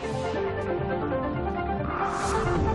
Thank you.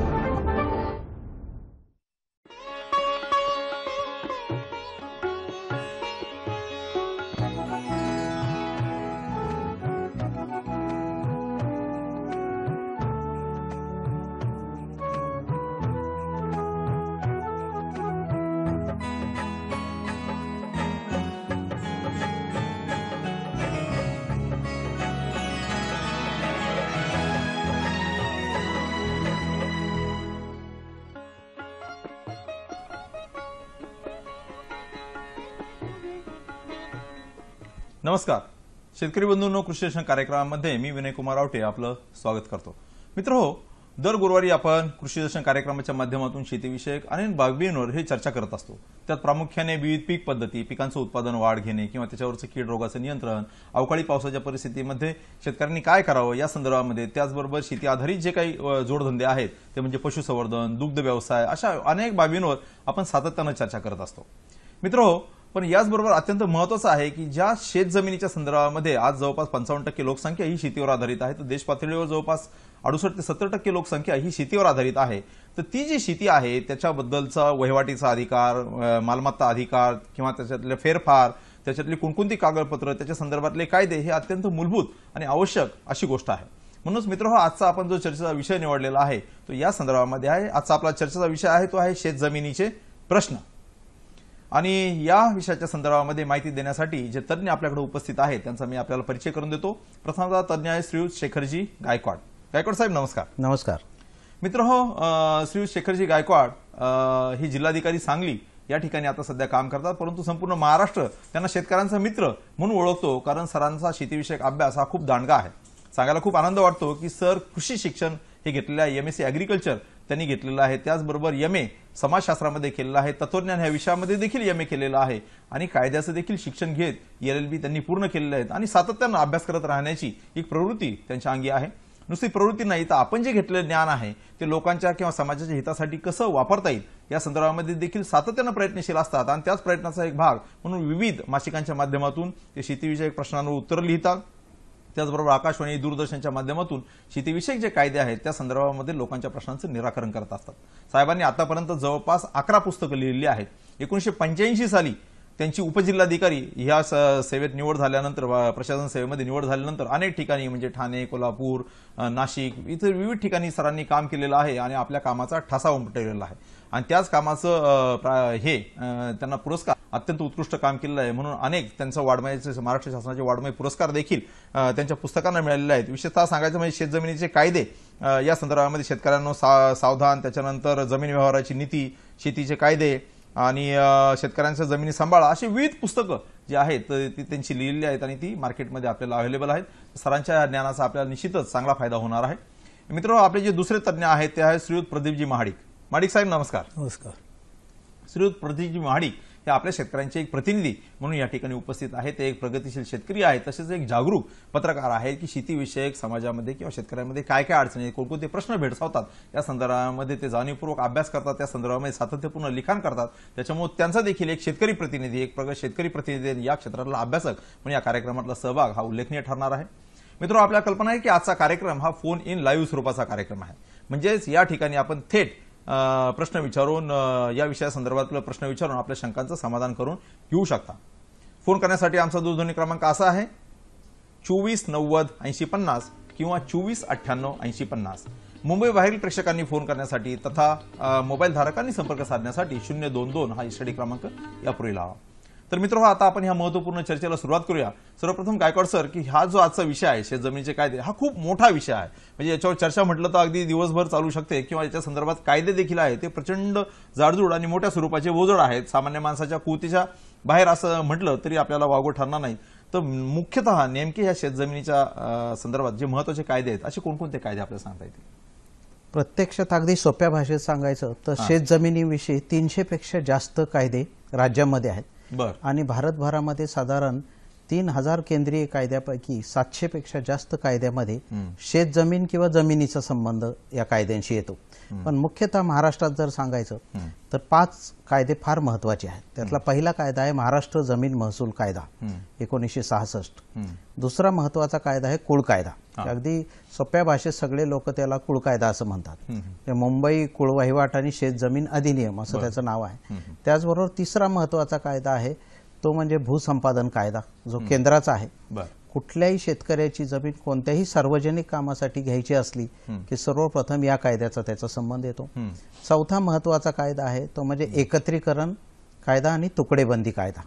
नमस्कार शेतकरी बंधूंनो कृषी शिक्षण कार्यक्रमामध्ये मी कुमार आवटे आपलं स्वागत करतो मित्र हो दर गुरुवारी आपण कृषी दर्शन कार्यक्रमाच्या माध्यमातून शेतीविषयक अनेक बाबींवर हे चर्चा करत असतो त्यात प्रामुख्याने विविध पीक पद्धती पिकांचं उत्पादन वाढ घेणे किंवा त्याच्यावरचं कीड रोगाचं नियंत्रण अवकाळी पावसाच्या परिस्थितीमध्ये शेतकऱ्यांनी काय करावं या संदर्भामध्ये त्याचबरोबर शेती आधारित जे काही जोडधंदे आहेत ते म्हणजे पशुसंवर्धन दुग्ध व्यवसाय अशा अनेक बाबींवर आपण सातत्यानं चर्चा करत असतो मित्र हो, पण याचबरोबर अत्यंत महत्वाचं आहे की ज्या शेतजमिनीच्या संदर्भामध्ये आज जवळपास पंचावन्न टक्के लोकसंख्या ही शेतीवर आधारित आहे तर देश पातळीवर जवळपास अडुसष्ट ते सत्तर टक्के लोकसंख्या ही शेतीवर आधारित आहे तर ती जी शेती आहे त्याच्याबद्दलचा वहिवाटीचा अधिकार मालमत्ता अधिकार किंवा त्याच्यातले फेरफार त्याच्यातली कोणकोणती कागदपत्र त्याच्या संदर्भातले कायदे हे अत्यंत मूलभूत आणि आवश्यक अशी गोष्ट आहे म्हणूनच मित्र हो आजचा आपण जो चर्चेचा विषय निवडलेला आहे तो या संदर्भामध्ये आहे आजचा आपला चर्चेचा विषय आहे तो आहे शेतजमिनीचे प्रश्न आणि या विषयाच्या संदर्भामध्ये माहिती देण्यासाठी जे तज्ञ आपल्याकडे उपस्थित आहेत त्यांचा मी आपल्याला परिचय करून देतो प्रथमतः तज्ज्ञ आहे श्रीयुत शेखरजी गायकवाड गायकवाड साहेब नमस्कार नमस्कार मित्र हो श्रीयुत शेखरजी गायकवाड ही जिल्हाधिकारी सांगली या ठिकाणी आता सध्या काम करतात परंतु संपूर्ण महाराष्ट्र त्यांना शेतकऱ्यांचा मित्र म्हणून ओळखतो कारण सरांचा शेतीविषयक अभ्यास हा खूप दांडगा आहे सांगायला खूप आनंद वाटतो की सर कृषी शिक्षण हे घेतलेल्या एम एस सी ॲग्रिकल्चर त्यांनी घेतलेलं आहे त्याचबरोबर एम ए समाजशास्त्रामध्ये केलेलं आहे तत्वज्ञान ह्या विषयामध्ये देखील एम ए केलेलं आहे आणि कायद्याचं देखील शिक्षण घेत एल एल बी त्यांनी पूर्ण केलेलं आहे आणि सातत्यानं अभ्यास करत राहण्याची एक प्रवृत्ती त्यांच्या अंगी आहे नुसती प्रवृत्ती नाही तर आपण जे घेतलेलं ज्ञान आहे ते लोकांच्या किंवा समाजाच्या हितासाठी कसं वापरता येईल या संदर्भामध्ये देखील सातत्यानं प्रयत्नशील असतात आणि त्याच प्रयत्नाचा एक भाग म्हणून विविध मासिकांच्या माध्यमातून ते शेतीविषयक प्रश्नांवर उत्तरं लिहितात त्याचबरोबर आकाशवाणी दूरदर्शनच्या माध्यमातून शेतीविषयक जे कायदे आहेत त्या संदर्भामध्ये लोकांच्या प्रश्नांचं निराकरण करत असतात साहेबांनी आतापर्यंत जवळपास अकरा पुस्तकं लिहिलेली आहेत एकोणीशे पंच्याऐंशी साली त्यांची उपजिल्हाधिकारी ह्या सेवेत निवड झाल्यानंतर प्रशासन सेवेमध्ये निवड झाल्यानंतर अनेक ठिकाणी म्हणजे ठाणे कोल्हापूर नाशिक इतर विविध ठिकाणी सरांनी काम केलेलं आहे आणि आपल्या कामाचा ठसा उमटवलेला आहे आणि त्याच कामाचं हे त्यांना पुरस्कार अत्यंत उत्कृष्ट काम केलेलं आहे म्हणून अनेक त्यांचा वाडमयीचे महाराष्ट्र शासनाचे वाढमय पुरस्कार देखील त्यांच्या पुस्तकांना मिळालेले आहेत विशेषतः सांगायचं म्हणजे शेतजमिनीचे कायदे या संदर्भामध्ये शेतकऱ्यांना सावधान त्याच्यानंतर जमीन व्यवहाराची नीती शेतीचे कायदे आणि शेतकऱ्यांच्या जमिनी सांभाळा अशी विविध पुस्तकं जी आहेत ती त्यांची लिहिलेली आहेत आणि ती मार्केटमध्ये आपल्याला अवेलेबल आहेत सरांच्या ज्ञानाचा आपल्याला निश्चितच चांगला फायदा होणार आहे मित्र आपले जे दुसरे तज्ज्ञ आहेत ते आहेत श्रीयुत प्रदीपजी महाडिक महाडिक साहेब नमस्कार नमस्कार श्रीयुत प्रदीपजी महाडिक ते आपल्या शेतकऱ्यांचे एक प्रतिनिधी म्हणून या ठिकाणी उपस्थित आहेत ते एक प्रगतीशील शेतकरी आहेत तसेच एक जागरूक पत्रकार आहेत की शेतीविषयक समाजामध्ये किंवा शेतकऱ्यांमध्ये काय काय अडचणी आहेत कोणकोणते प्रश्न भेडसावतात या संदर्भामध्ये ते जाणीवपूर्वक अभ्यास करतात त्या संदर्भामध्ये सातत्यपूर्ण लिखाण करतात त्याच्यामुळे त्यांचा देखील एक शेतकरी प्रतिनिधी एक प्रगत शेतकरी प्रतिनिधी या क्षेत्रातला अभ्यासक म्हणून या कार्यक्रमातला सहभाग हा उल्लेखनीय ठरणार आहे मित्र आपल्या कल्पना आहे की आजचा कार्यक्रम हा फोन इन लाईव्ह स्वरूपाचा कार्यक्रम आहे म्हणजेच या ठिकाणी आपण थेट प्रश्न विचारून या विषयासंदर्भातले प्रश्न विचारून आपल्या शंकांचं समाधान करून घेऊ शकता फोन करण्यासाठी आमचा दूरध्वनी क्रमांक असा आहे चोवीस नव्वद ऐंशी पन्नास किंवा चोवीस अठ्ठ्याण्णव ऐंशी पन्नास मुंबईबाहेरील प्रेक्षकांनी फोन करण्यासाठी तथा मोबाईल धारकांनी संपर्क साधण्यासाठी शून्य दोन दोन हा स्टडी क्रमांक यापूर्वी लावा तर मित्र आता आपण ह्या महत्वपूर्ण चर्चेला सुरुवात करूया सर्वप्रथम गायकवाड सर की हा जो आजचा विषय आहे शेतजमिनीचे कायदे हा खूप मोठा विषय आहे म्हणजे याच्यावर चर्चा म्हटलं तर अगदी दिवसभर चालू शकते किंवा याच्या संदर्भात कायदे देखील आहेत ते प्रचंड जाडजूड आणि मोठ्या स्वरूपाचे ओझड आहेत सामान्य माणसाच्या कुतीच्या बाहेर असं म्हटलं तरी आपल्याला वागो ठरणार नाही तर मुख्यतः नेमके ह्या शेतजमिनीच्या संदर्भात जे महत्वाचे कायदे आहेत असे कोणकोणते कायदे आपल्याला सांगता येतील प्रत्यक्षात अगदी सोप्या भाषेत सांगायचं तर शेतजमिनीविषयी तीनशे पेक्षा जास्त कायदे राज्यामध्ये आहेत आणि भारतभरामध्ये साधारण तीन हजार केंद्रीय कायद्यापैकी सातशे पेक्षा जास्त कायद्यामध्ये शेत जमीन किंवा जमिनीचा संबंध या कायद्यांशी येतो पण मुख्यतः महाराष्ट्रात जर सांगायचं तर पाच कायदे फार महत्वाचे आहेत त्यातला पहिला कायदा आहे महाराष्ट्र जमीन महसूल कायदा एकोणीसशे सहासष्ट दुसरा महत्वाचा कायदा आहे कुळ कायदा अगदी सोप्या भाषेत सगळे लोक त्याला कुळ कायदा असं म्हणतात मुंबई कुळ आणि शेत जमीन अधिनियम असं त्याचं नाव आहे त्याचबरोबर तिसरा महत्वाचा कायदा आहे तो म्हणजे भूसंपादन कायदा जो केंद्राचा आहे कुठल्याही शेतकऱ्याची जमीन कोणत्याही सार्वजनिक कामासाठी घ्यायची असली की सर्वप्रथम या कायद्याचा त्याचा संबंध येतो चौथा महत्वाचा कायदा आहे तो म्हणजे एकत्रीकरण कायदा आणि तुकडेबंदी कायदा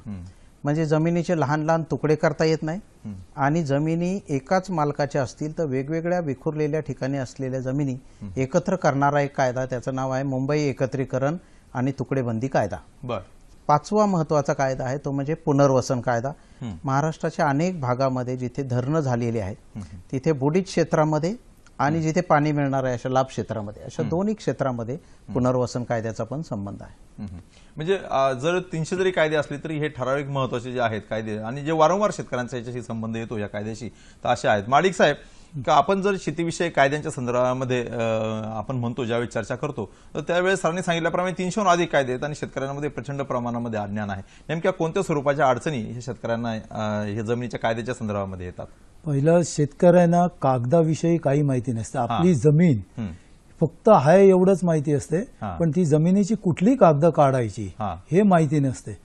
म्हणजे जमिनीचे लहान लहान तुकडे करता येत नाही आणि जमिनी एकाच मालकाच्या असतील तर वेगवेगळ्या विखुरलेल्या ठिकाणी असलेल्या जमिनी एकत्र करणारा एक कायदा त्याचं नाव आहे मुंबई एकत्रीकरण आणि तुकडेबंदी कायदा पाचवा महत्वाचा कायदा आहे तो म्हणजे पुनर्वसन कायदा महाराष्ट्राच्या अनेक भागामध्ये जिथे धरणं झालेली आहेत तिथे बुडीत क्षेत्रामध्ये आणि जिथे पाणी मिळणार आहे अशा लाभ क्षेत्रामध्ये अशा दोन्ही क्षेत्रामध्ये पुनर्वसन कायद्याचा पण संबंध आहे म्हणजे जर तीनशे जरी कायदे असले तरी हे ठराविक महत्वाचे जे आहेत कायदे आणि जे वारंवार शेतकऱ्यांचा याच्याशी संबंध येतो या कायद्याशी तर असे आहेत माडिक साहेब का आपण जर शेतीविषयी कायद्यांच्या संदर्भामध्ये आपण म्हणतो ज्यावेळी चर्चा करतो तर त्यावेळेस सरांनी सांगितल्याप्रमाणे तीनशेहून अधिक कायदे आहेत आणि शेतकऱ्यांमध्ये प्रचंड प्रमाणामध्ये अज्ञान आहे नेमक्या कोणत्या स्वरूपाच्या अडचणी हे शेतकऱ्यांना हे जमिनीच्या कायद्याच्या संदर्भामध्ये येतात पहिलं शेतकऱ्यांना कागदाविषयी काही माहिती नसते आपली जमीन फक्त हाय एवढंच माहिती असते पण ती जमिनीची कुठली कागद काढायची हे माहिती नसते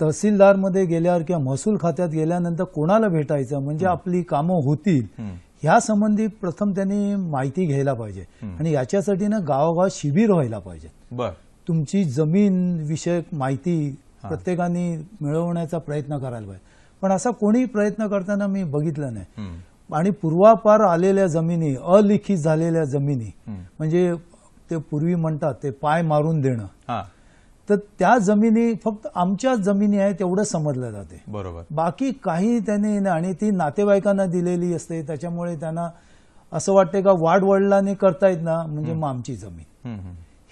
तहसीलदार मध्ये गेल्यावर किंवा महसूल खात्यात गेल्यानंतर कोणाला भेटायचं म्हणजे आपली कामं होतील संबंधी प्रथम त्यांनी माहिती घ्यायला पाहिजे आणि याच्यासाठी ना गावागाव शिबिर व्हायला पाहिजे तुमची जमीन विषयक माहिती प्रत्येकाने मिळवण्याचा प्रयत्न करायला पाहिजे पण असा कोणी प्रयत्न करताना मी बघितलं नाही आणि पूर्वापार आलेल्या जमिनी अलिखित झालेल्या जमिनी म्हणजे ते पूर्वी म्हणतात ते पाय मारून देणं तर त्या जमिनी फक्त आमच्याच जमिनी आहेत एवढं समजलं जाते बरोबर बाकी काही त्यांनी आणि ती नातेवाईकांना दिलेली असते त्याच्यामुळे त्यांना असं वाटतं का वाढ वडिलांनी करता येत ना म्हणजे मग आमची जमीन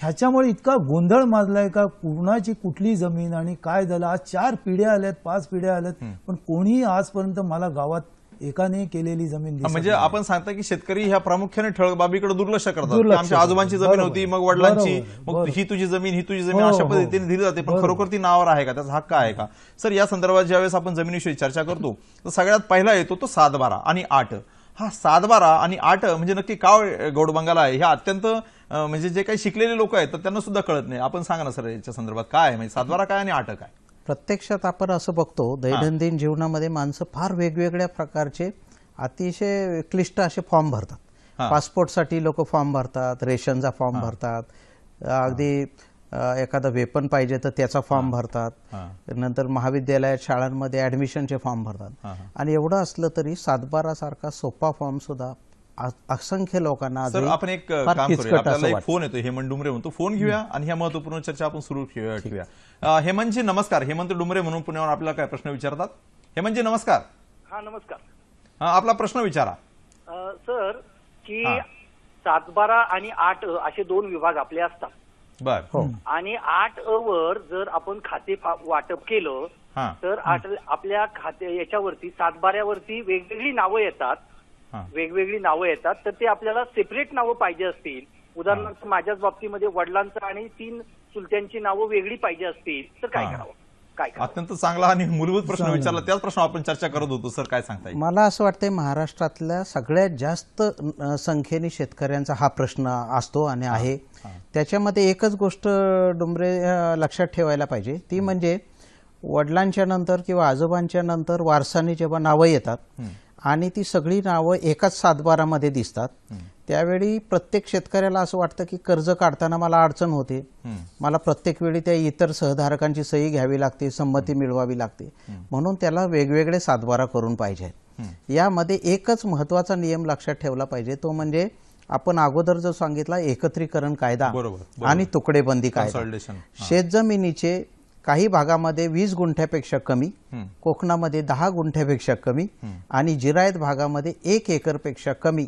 ह्याच्यामुळे इतका गोंधळ माजलाय का कुणाची कुठली जमीन आणि काय झालं आज चार पिढ्या आल्यात पाच पिढ्या आल्यात पण कोणीही आजपर्यंत मला गावात एकाने केलेली जमीन म्हणजे आपण सांगता की शेतकरी ह्या प्रामुख्याने ठळक बाबीकडे दुर्लक्ष करतात आमच्या आजोबांची जमीन होती मग वडिलांची मग ही तुझी जमीन ही तुझी जमीन हो, अशा हो, पद्धतीने दिली जाते पण खरोखर ती नावावर आहे का त्याचा हक्क आहे का सर या संदर्भात ज्यावेळेस आपण जमिनीविषयी चर्चा करतो तर सगळ्यात पहिला येतो तो सातबारा आणि आठ हा सातबारा आणि आठ म्हणजे नक्की का गौडबंगाला आहे ह्या अत्यंत म्हणजे जे काही शिकलेले लोक आहेत तर त्यांना सुद्धा कळत नाही आपण सांगा ना सर याच्या संदर्भात काय आहे म्हणजे सातबारा काय आणि आठ काय प्रत्यक्षात आपण असं बघतो दैनंदिन जीवनामध्ये माणसं फार वेगवेगळ्या प्रकारचे अतिशय क्लिष्ट असे फॉर्म भरतात पासपोर्टसाठी लोक फॉर्म भरतात रेशनचा फॉर्म भरतात अगदी एखादा वेपन पाहिजे तर त्याचा फॉर्म भरतात नंतर महाविद्यालयात शाळांमध्ये ऍडमिशनचे फॉर्म भरतात आणि एवढं असलं तरी सातबारासारखा सोपा फॉर्म सुद्धा असंख्य लोकांना सर आपण एक काम करूया एक फोन येतो हेमंत डुमरे म्हणतो फोन घेऊया आणि ह्या महत्वपूर्ण चर्चा आपण सुरू ठेवूया हेमंतजी नमस्कार हेमंत डुमरे म्हणून पुण्यावर आपल्याला काय प्रश्न विचारतात हेमंतजी नमस्कार हा नमस्कार आपला प्रश्न विचारा सर की बारा आणि आठ असे दोन विभाग आपले असतात बर हो. आणि आठ अ वर जर आपण खाते वाटप केलं तर आठ आपल्या खाते याच्यावरती सातबाऱ्यावरती वेगवेगळी नावं येतात वेगवेगळी नावं येतात तर ते आपल्याला सेपरेट नावं पाहिजे असतील उदाहरणार्थ माझ्याच बाबतीमध्ये वडिलांचं आणि तीन चुलत्यांची नावं वेगळी पाहिजे असतील तर काय करावं काय अत्यंत चांगला आणि मूलभूत प्रश्न विचारला त्याच प्रश्न आपण चर्चा करत होतो सर काय सांगता मला असं वाटतंय महाराष्ट्रातल्या सगळ्यात जास्त संख्येने शेतकऱ्यांचा हा प्रश्न असतो आणि आहे त्याच्यामध्ये एकच गोष्ट डुंबरे लक्षात ठेवायला पाहिजे ती म्हणजे वडिलांच्या नंतर किंवा आजोबांच्या नंतर वारसाने जेव्हा नावं येतात आणि ती सगळी नावं एकाच सातबारामध्ये दिसतात त्यावेळी प्रत्येक शेतकऱ्याला असं वाटतं की कर्ज काढताना मला अडचण होते मला प्रत्येक वेळी त्या इतर सहधारकांची सही घ्यावी लागते संमती मिळवावी लागते म्हणून त्याला वेगवेगळे सातबारा करून पाहिजे यामध्ये एकच महत्वाचा नियम लक्षात ठेवला पाहिजे तो म्हणजे आपण अगोदर जो सांगितला एकत्रीकरण कायदा आणि तुकडेबंदी कायदा शेतजमिनीचे काही भागामध्ये वीस गुंठ्यापेक्षा कमी कोकणामध्ये दहा गुंठ्यापेक्षा कमी आणि जिरायत भागामध्ये एक एकरपेक्षा कमी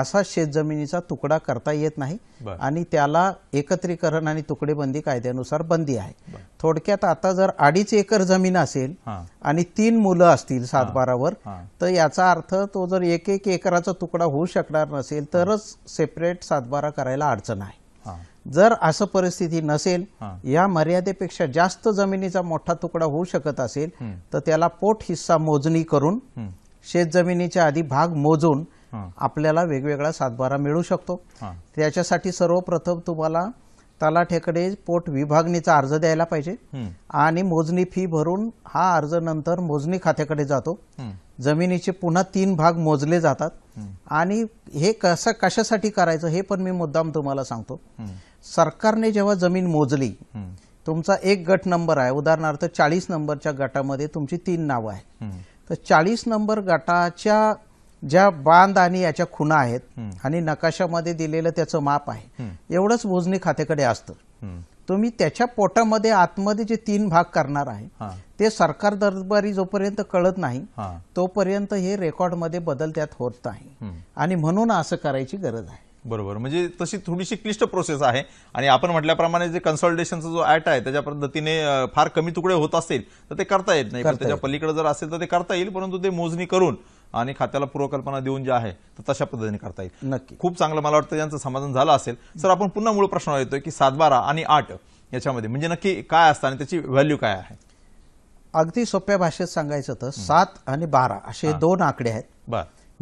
असा शेतजमिनीचा तुकडा करता येत नाही आणि त्याला एकत्रीकरण आणि तुकडेबंदी कायद्यानुसार बंदी आहे थोडक्यात आता जर अडीच एकर जमीन असेल आणि तीन मुलं असतील सातबारावर तर याचा अर्थ तो जर एक एक एकराचा तुकडा होऊ शकणार नसेल तरच सेपरेट सातबारा करायला अडचण आहे जर असं परिस्थिती नसेल या मर्यादेपेक्षा जास्त जमिनीचा मोठा तुकडा होऊ शकत असेल तर त्याला पोट हिस्सा मोजणी करून शेत जमिनीच्या आधी भाग मोजून आपल्याला वेगवेगळा सातबारा मिळू शकतो त्याच्यासाठी सर्वप्रथम तुम्हाला तलाठेकडे पोट विभागणीचा अर्ज द्यायला पाहिजे आणि मोजणी फी भरून हा अर्ज नंतर मोजणी खात्याकडे जातो जमिनीचे पुन्हा तीन भाग मोजले जातात आणि हे कसं कशासाठी करायचं हे पण मी मुद्दाम तुम्हाला सांगतो सरकारने जेव्हा जमीन मोजली तुमचा एक गट नंबर आहे उदाहरणार्थ चाळीस नंबरच्या गटामध्ये तुमची तीन नावं आहेत तर चाळीस नंबर गटाच्या ज्या बांध आणि याच्या खुणा आहेत आणि नकाशामध्ये दिलेलं त्याचं माप आहे एवढंच मोजणी खात्याकडे असतं तुम्ही त्याच्या पोटामध्ये आतमध्ये जे तीन भाग करणार आहे ते सरकार दरबारी जोपर्यंत कळत नाही तोपर्यंत हे रेकॉर्ड मध्ये बदल त्यात होत नाही आणि म्हणून असं करायची गरज आहे बरोबर म्हणजे तशी थोडीशी क्लिष्ट प्रोसेस आहे आणि आपण म्हटल्याप्रमाणे जे कन्सल्टेशनचा जो ऍट आहे त्याच्या पद्धतीने फार कमी तुकडे होत असतील तर ते करता येत नाही त्याच्या पलीकडे जर असेल तर ते करता येईल परंतु ते मोजणी करून आणि खात्याला पूर्वकल्पना देऊन जे आहे तर तशा पद्धतीने करता येईल नक्की खूप चांगलं मला वाटतं यांचं समाधान झालं असेल सर आपण पुन्हा मूळ प्रश्न येतोय की बारा आणि आठ याच्यामध्ये म्हणजे नक्की काय असतं आणि त्याची व्हॅल्यू काय आहे अगदी सोप्या भाषेत सांगायचं तर सात आणि बारा असे दोन आकडे आहेत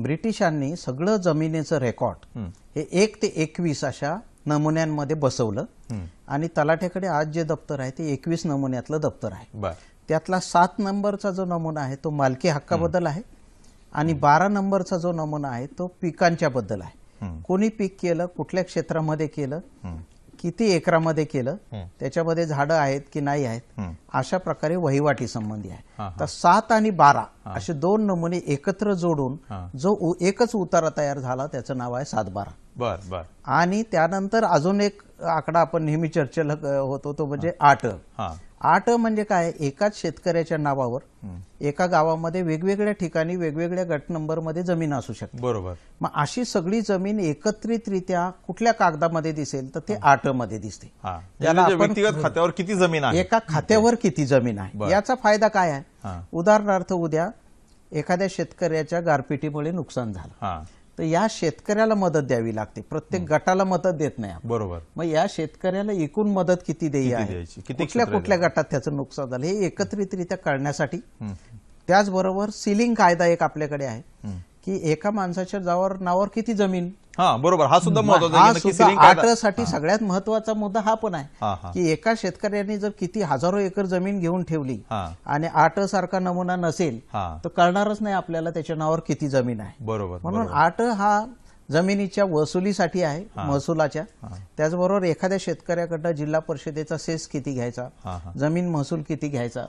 ब्रिटिशांनी सगळं जमिनीचं रेकॉर्ड हे एक ते एकवीस अशा नमुन्यांमध्ये बसवलं आणि तलाठ्याकडे आज जे दप्तर आहे ते एकवीस नमुन्यातलं दप्तर आहे त्यातला सात नंबरचा जो नमुना आहे तो मालकी हक्काबद्दल आहे आणि बारा नंबरचा जो नमुना आहे तो पिकांच्या बद्दल आहे कोणी पीक केलं कुठल्या क्षेत्रामध्ये केलं किती एकरामध्ये केलं त्याच्यामध्ये झाडं आहेत की नाही आहेत अशा प्रकारे वहिवाटी संबंधी आहे तर सात आणि बारा असे दोन नमुने एकत्र जोडून जो एकच उतारा तयार झाला त्याचं नाव आहे सात बारा बर बर आणि त्यानंतर अजून एक आकडा आपण नेहमी चर्चेला होतो तो म्हणजे आठ आट म्हणजे काय एकाच शेतकऱ्याच्या नावावर एका गावामध्ये वेगवेगळ्या ठिकाणी वेगवेगळ्या गट नंबरमध्ये जमीन असू शकते बरोबर मग अशी सगळी जमीन एकत्रितरित्या कुठल्या कागदामध्ये दिसेल तर ते आठ मध्ये दिसते म्हणजे खात्यावर किती जमीन आहे एका खात्यावर किती जमीन आहे याचा फायदा काय आहे उदाहरणार्थ उद्या एखाद्या शेतकऱ्याच्या गारपिटीमुळे नुकसान झालं तर या शेतकऱ्याला मदत द्यावी लागते प्रत्येक गटाला मदत देत नाही बरोबर मग या शेतकऱ्याला एकूण मदत किती देई आहे कुठल्या कुठल्या गटात त्याचं नुकसान झालं हे एकत्रितरित्या करण्यासाठी त्याचबरोबर सिलिंग कायदा एक आपल्याकडे आहे की एका माणसाच्या जावर नावावर किती जमीन हा बरोबर हा सुद्धा महत्वाचा साठी सगळ्यात महत्वाचा मुद्दा हा पण आहे की एका शेतकऱ्याने जर किती हजारो एकर जमीन घेऊन ठेवली आणि आट सारखा नमुना नसेल तर कळणारच नाही आपल्याला त्याच्या नावावर किती जमीन आहे बरोबर म्हणून आट हा जमिनीच्या वसुलीसाठी आहे महसुलाच्या त्याचबरोबर एखाद्या शेतकऱ्याकडनं जिल्हा परिषदेचा सेस किती घ्यायचा जमीन महसूल किती घ्यायचा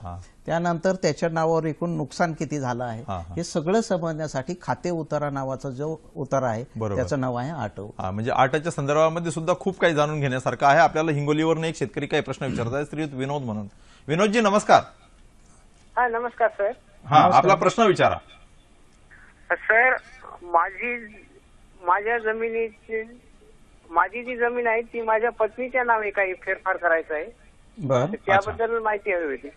त्यानंतर त्याच्या नावावर एकूण नुकसान किती झालं आहे हे सगळं समजण्यासाठी खाते उतारा नावाचा जो उतारा आहे त्याचं नाव आहे आटो म्हणजे आटोच्या संदर्भामध्ये सुद्धा खूप काही जाणून घेण्यासारखं आहे आपल्याला हिंगोलीवरून एक शेतकरी काही प्रश्न विचारत आहे श्री विनोद म्हणून विनोदजी नमस्कार हा नमस्कार सर हा आपला प्रश्न विचारा सर माझी माझ्या जमिनीची माझी जी जमीन आहे ती माझ्या पत्नीच्या नावे काही फेरफार करायचं आहे बर त्याबद्दल माहिती हवी होती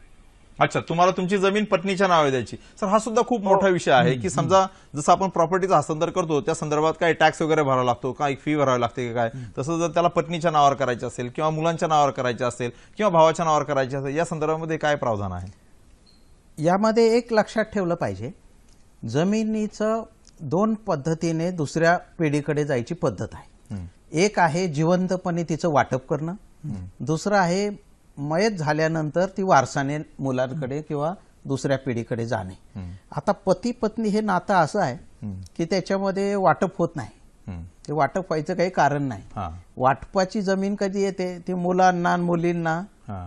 अच्छा तुम्हाला तुमची जमीन पत्नीच्या नावे द्यायची सर हा सुद्धा खूप मोठा हो. विषय आहे की समजा जसं आपण प्रॉपर्टीचा हस्तांतर करतो त्या संदर्भात काय टॅक्स वगैरे भरावा लागतो काय फी भरावी लागते का काय तसं जर त्याला पत्नीच्या नावावर करायची असेल किंवा मुलांच्या नावावर करायचं असेल किंवा भावाच्या नावावर करायचे असेल या संदर्भामध्ये काय प्रावधान आहे यामध्ये एक लक्षात ठेवलं पाहिजे जमिनीचं दोन पद्धतीने दुसऱ्या पिढीकडे जायची पद्धत आहे एक आहे जिवंतपणे तिचं वाटप करणं दुसरं आहे मयत झाल्यानंतर ती वारसाने मुलांकडे किंवा दुसऱ्या पिढीकडे जाणे आता पती पत्नी हे नातं असं आहे की त्याच्यामध्ये वाटप होत नाही ते वाटप व्हायचं काही कारण नाही वाटपाची जमीन कधी येते ती मुलांना मुलींना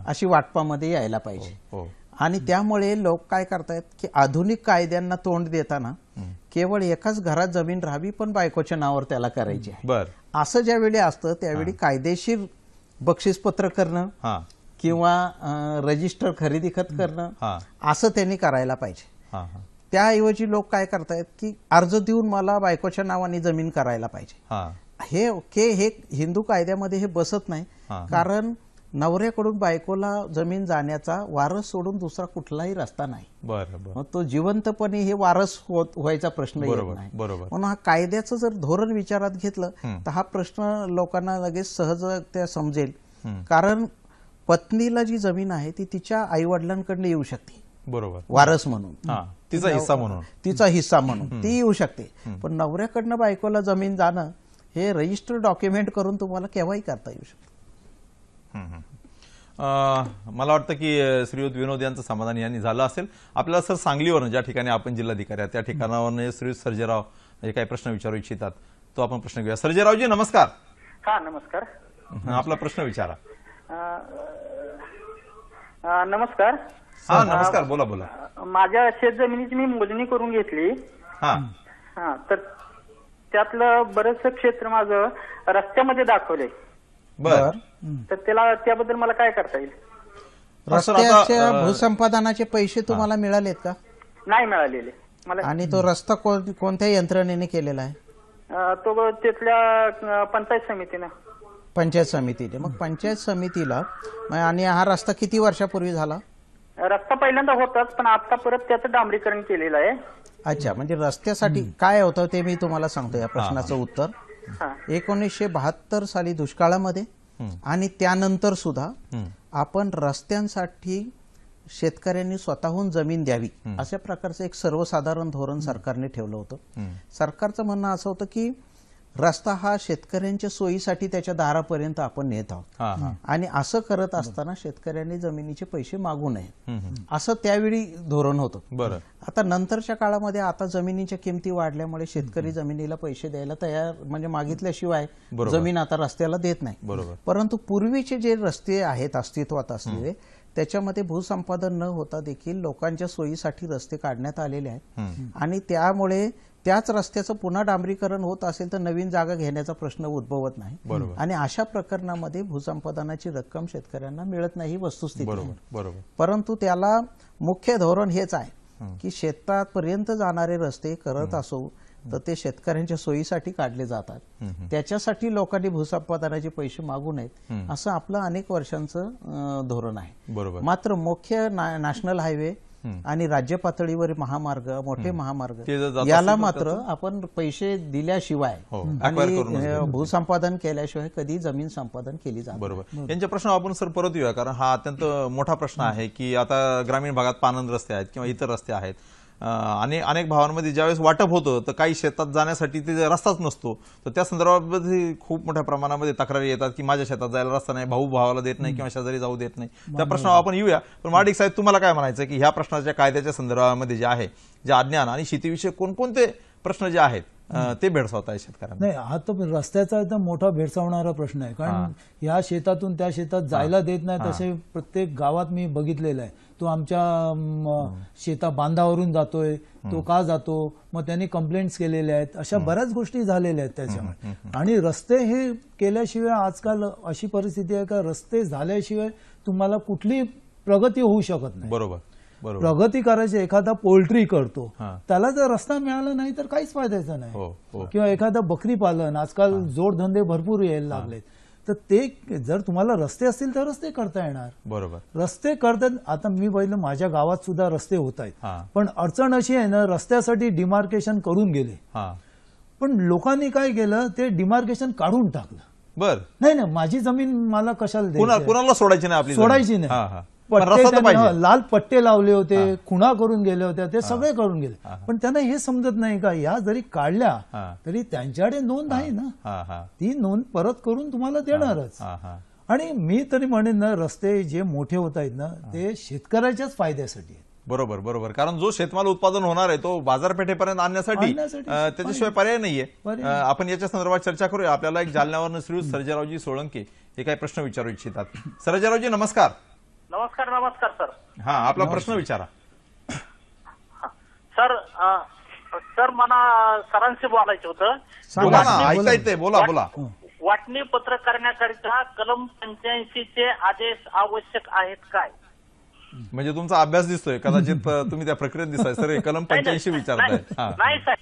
अशी वाटपामध्ये यायला पाहिजे हो, हो. आणि त्यामुळे लोक काय करतायत की आधुनिक कायद्यांना तोंड देताना केवळ एकाच घरात जमीन राहावी पण बायकोच्या नावावर त्याला करायची आहे असं ज्यावेळी असतं त्यावेळी कायदेशीर बक्षीसपत्र करणं किंवा रजिस्टर खरेदी खत करणं असं त्यांनी करायला पाहिजे त्याऐवजी लोक काय करतायत की अर्ज देऊन मला बायकोच्या नावाने जमीन करायला पाहिजे हे के हे हिंदू कायद्यामध्ये हे बसत नाही कारण नवऱ्याकडून बायकोला जमीन जाण्याचा वारस सोडून दुसरा कुठलाही रस्ता नाही बरोबर तो जिवंतपणे हे वारस होत व्हायचा प्रश्न बरोबर म्हणून हा कायद्याचं जर धोरण विचारात घेतलं तर हा प्रश्न लोकांना लगेच सहज त्या समजेल कारण पत्नीला जी जमीन आहे ती तिच्या आई वडिलांकडनं येऊ शकते बरोबर वारस म्हणून तिचा हिस्सा म्हणून तिचा हिस्सा म्हणून ती येऊ शकते पण नवऱ्याकडनं बायकोला जमीन जाणं हे रजिस्टर डॉक्युमेंट करून तुम्हाला केव्हाही करता येऊ शकतो मला वाटतं की श्रीयुत विनोद यांचं समाधान यांनी झालं असेल आपल्याला सर सांगलीवर ज्या ठिकाणी आपण जिल्हाधिकारी आहात त्या ठिकाणावर श्रीयुत सर्जेराव जे म्हणजे काही प्रश्न विचारू इच्छितात तो आपण प्रश्न घेऊया सर्जेरावजी नमस्कार हा नमस्कार आपला प्रश्न विचारा नमस्कार हा नमस्कार बोला बोला माझ्या शेत जमिनीची मी मोजणी करून घेतली हा हा तर त्यातलं बरंच क्षेत्र माझं रस्त्यामध्ये दाखवलंय बर तर त्याला त्याबद्दल मला काय करता येईल रस्त्याच्या भूसंपादनाचे पैसे तुम्हाला मिळालेत का नाही मिळालेले मला आणि तो रस्ता कोणत्या यंत्रणेने केलेला आहे तो तिथल्या पंचायत समितीने पंचायत समितीने मग पंचायत समितीला आणि हा रस्ता किती वर्षापूर्वी झाला रस्ता पहिल्यांदा होताच पण आता परत त्याचं डांबरीकरण केलेलं आहे अच्छा म्हणजे रस्त्यासाठी काय होतं ते मी तुम्हाला सांगतो या प्रश्नाचं उत्तर एकोणीसशे बहात्तर साली दुष्काळामध्ये आणि त्यानंतर सुद्धा आपण रस्त्यांसाठी शेतकऱ्यांनी स्वतःहून जमीन द्यावी अशा प्रकारचं एक सर्वसाधारण धोरण सरकारने ठेवलं होतं सरकारचं म्हणणं असं होतं की रस्ता हा शेतकऱ्यांच्या सोयीसाठी त्याच्या दारापर्यंत आपण नेत आहोत आणि असं करत असताना शेतकऱ्यांनी जमिनीचे पैसे मागू नये असं त्यावेळी धोरण होतं आता नंतरच्या काळामध्ये आता जमिनीच्या किमती वाढल्यामुळे शेतकरी जमिनीला पैसे द्यायला तयार म्हणजे मागितल्याशिवाय जमीन आता रस्त्याला देत नाही बरोबर परंतु पूर्वीचे जे रस्ते आहेत अस्तित्वात असलेले त्याच्यामध्ये भूसंपादन न होता देखील लोकांच्या सोयीसाठी रस्ते काढण्यात आलेले आहेत आणि त्यामुळे त्याच रस्त्याचं पुन्हा डांबरीकरण होत असेल तर नवीन जागा घेण्याचा प्रश्न उद्भवत नाही आणि अशा प्रकरणामध्ये भूसंपादनाची रक्कम शेतकऱ्यांना मिळत नाही वस्तुस्थिती परंतु त्याला मुख्य धोरण हेच आहे की शेतापर्यंत जाणारे रस्ते करत असो तर ते शेतकऱ्यांच्या सोयीसाठी काढले जातात त्याच्यासाठी लोकांनी भूसंपादनाचे पैसे मागू नयेत असं आपलं अनेक वर्षांचं धोरण आहे मात्र मुख्य नॅशनल हायवे आणि राज्य पातळीवर महामार्ग मोठे महामार्ग याला मात्र आपण पैसे दिल्याशिवाय हो, भूसंपादन केल्याशिवाय कधी जमीन संपादन केली जात बरोबर यांच्या प्रश्न आपण सर परत येऊया कारण हा अत्यंत मोठा प्रश्न आहे की आता ग्रामीण भागात पानंद रस्ते आहेत किंवा इतर रस्ते आहेत आणि अनेक भावांमध्ये ज्यावेळेस वाटप होतं तर काही शेतात जाण्यासाठी ते रस्ताच नसतो तर त्या संदर्भामध्ये खूप मोठ्या प्रमाणामध्ये तक्रारी येतात की माझ्या शेतात जायला रस्ता नाही भाऊ भावाला देत नाही किंवा शेजारी जाऊ देत नाही त्या प्रश्नावर आपण येऊया पण माडिक साहेब तुम्हाला काय म्हणायचं की ह्या प्रश्नाच्या कायद्याच्या संदर्भामध्ये जे आहे जे अज्ञान आणि शेतीविषयी कोणकोणते प्रश्न जे आहेत ते भेडसावत आहेत शेतकऱ्यांना नाही हा तर रस्त्याचा एकदम मोठा भेडसावणारा प्रश्न आहे कारण या शेतातून त्या शेतात जायला देत नाही तसे प्रत्येक गावात मी बघितलेलं आहे तो आमच्या शेता बांधावरून जातोय तो का जातो मग त्यांनी कंप्लेंट्स केलेल्या आहेत अशा बऱ्याच गोष्टी झालेल्या आहेत त्याच्यामुळे आणि रस्ते हे केल्याशिवाय आजकाल अशी परिस्थिती आहे का रस्ते झाल्याशिवाय तुम्हाला कुठली प्रगती होऊ शकत नाही बरोबर प्रगती करायची एखादा पोल्ट्री करतो त्याला जर रस्ता मिळाला नाही तर काहीच फायद्याचा नाही हो, हो. किंवा एखादा बकरी पालन आजकाल जोडधंदे भरपूर यायला लागलेत तर ते जर तुम्हाला रस्ते असतील तरच ते करता येणार बरोबर रस्ते करतात आता मी पहिलं माझ्या गावात सुद्धा रस्ते होत आहेत पण अडचण अशी आहे ना रस्त्यासाठी डिमार्केशन करून गेले पण लोकांनी काय केलं ते डिमार्केशन काढून टाकलं बर नाही नाही माझी जमीन मला कशाला पुराला सोडायची नाही सोडायची नाही लाल पट्टे लावले होते खुणा करून गेले होते ते सगळे करून गेले पण त्यांना हे समजत नाही का या जरी काढल्या तरी त्यांच्याकडे नोंद आहे ना ती नोंद परत करून तुम्हाला देणारच आणि मी तरी म्हणेन ना रस्ते जे मोठे होत आहेत ना ते शेतकऱ्याच्याच फायद्यासाठी बरोबर बरोबर कारण जो शेतमाल उत्पादन होणार आहे तो बाजारपेठेपर्यंत आणण्यासाठी त्याच्याशिवाय पर्याय नाहीये आपण याच्या संदर्भात चर्चा करूया आपल्याला एक जालन्यावर श्री सर्जरावजी सोळंके हे काही प्रश्न विचारू इच्छितात सर्जरावजी नमस्कार नमस्कार नमस्कार सर हा आपला प्रश्न विचारा सर सर मला सरांशी बोलायचं होतं बोला बोला बोला वाटणी पत्र करण्याकरिता कलम पंच्याऐंशी चे आदेश आवश्यक आहेत काय म्हणजे तुमचा अभ्यास दिसतोय कदाचित तुम्ही त्या प्रक्रियेत दिसाय सर कलम पंच्याऐंशी विचारताय नाही सर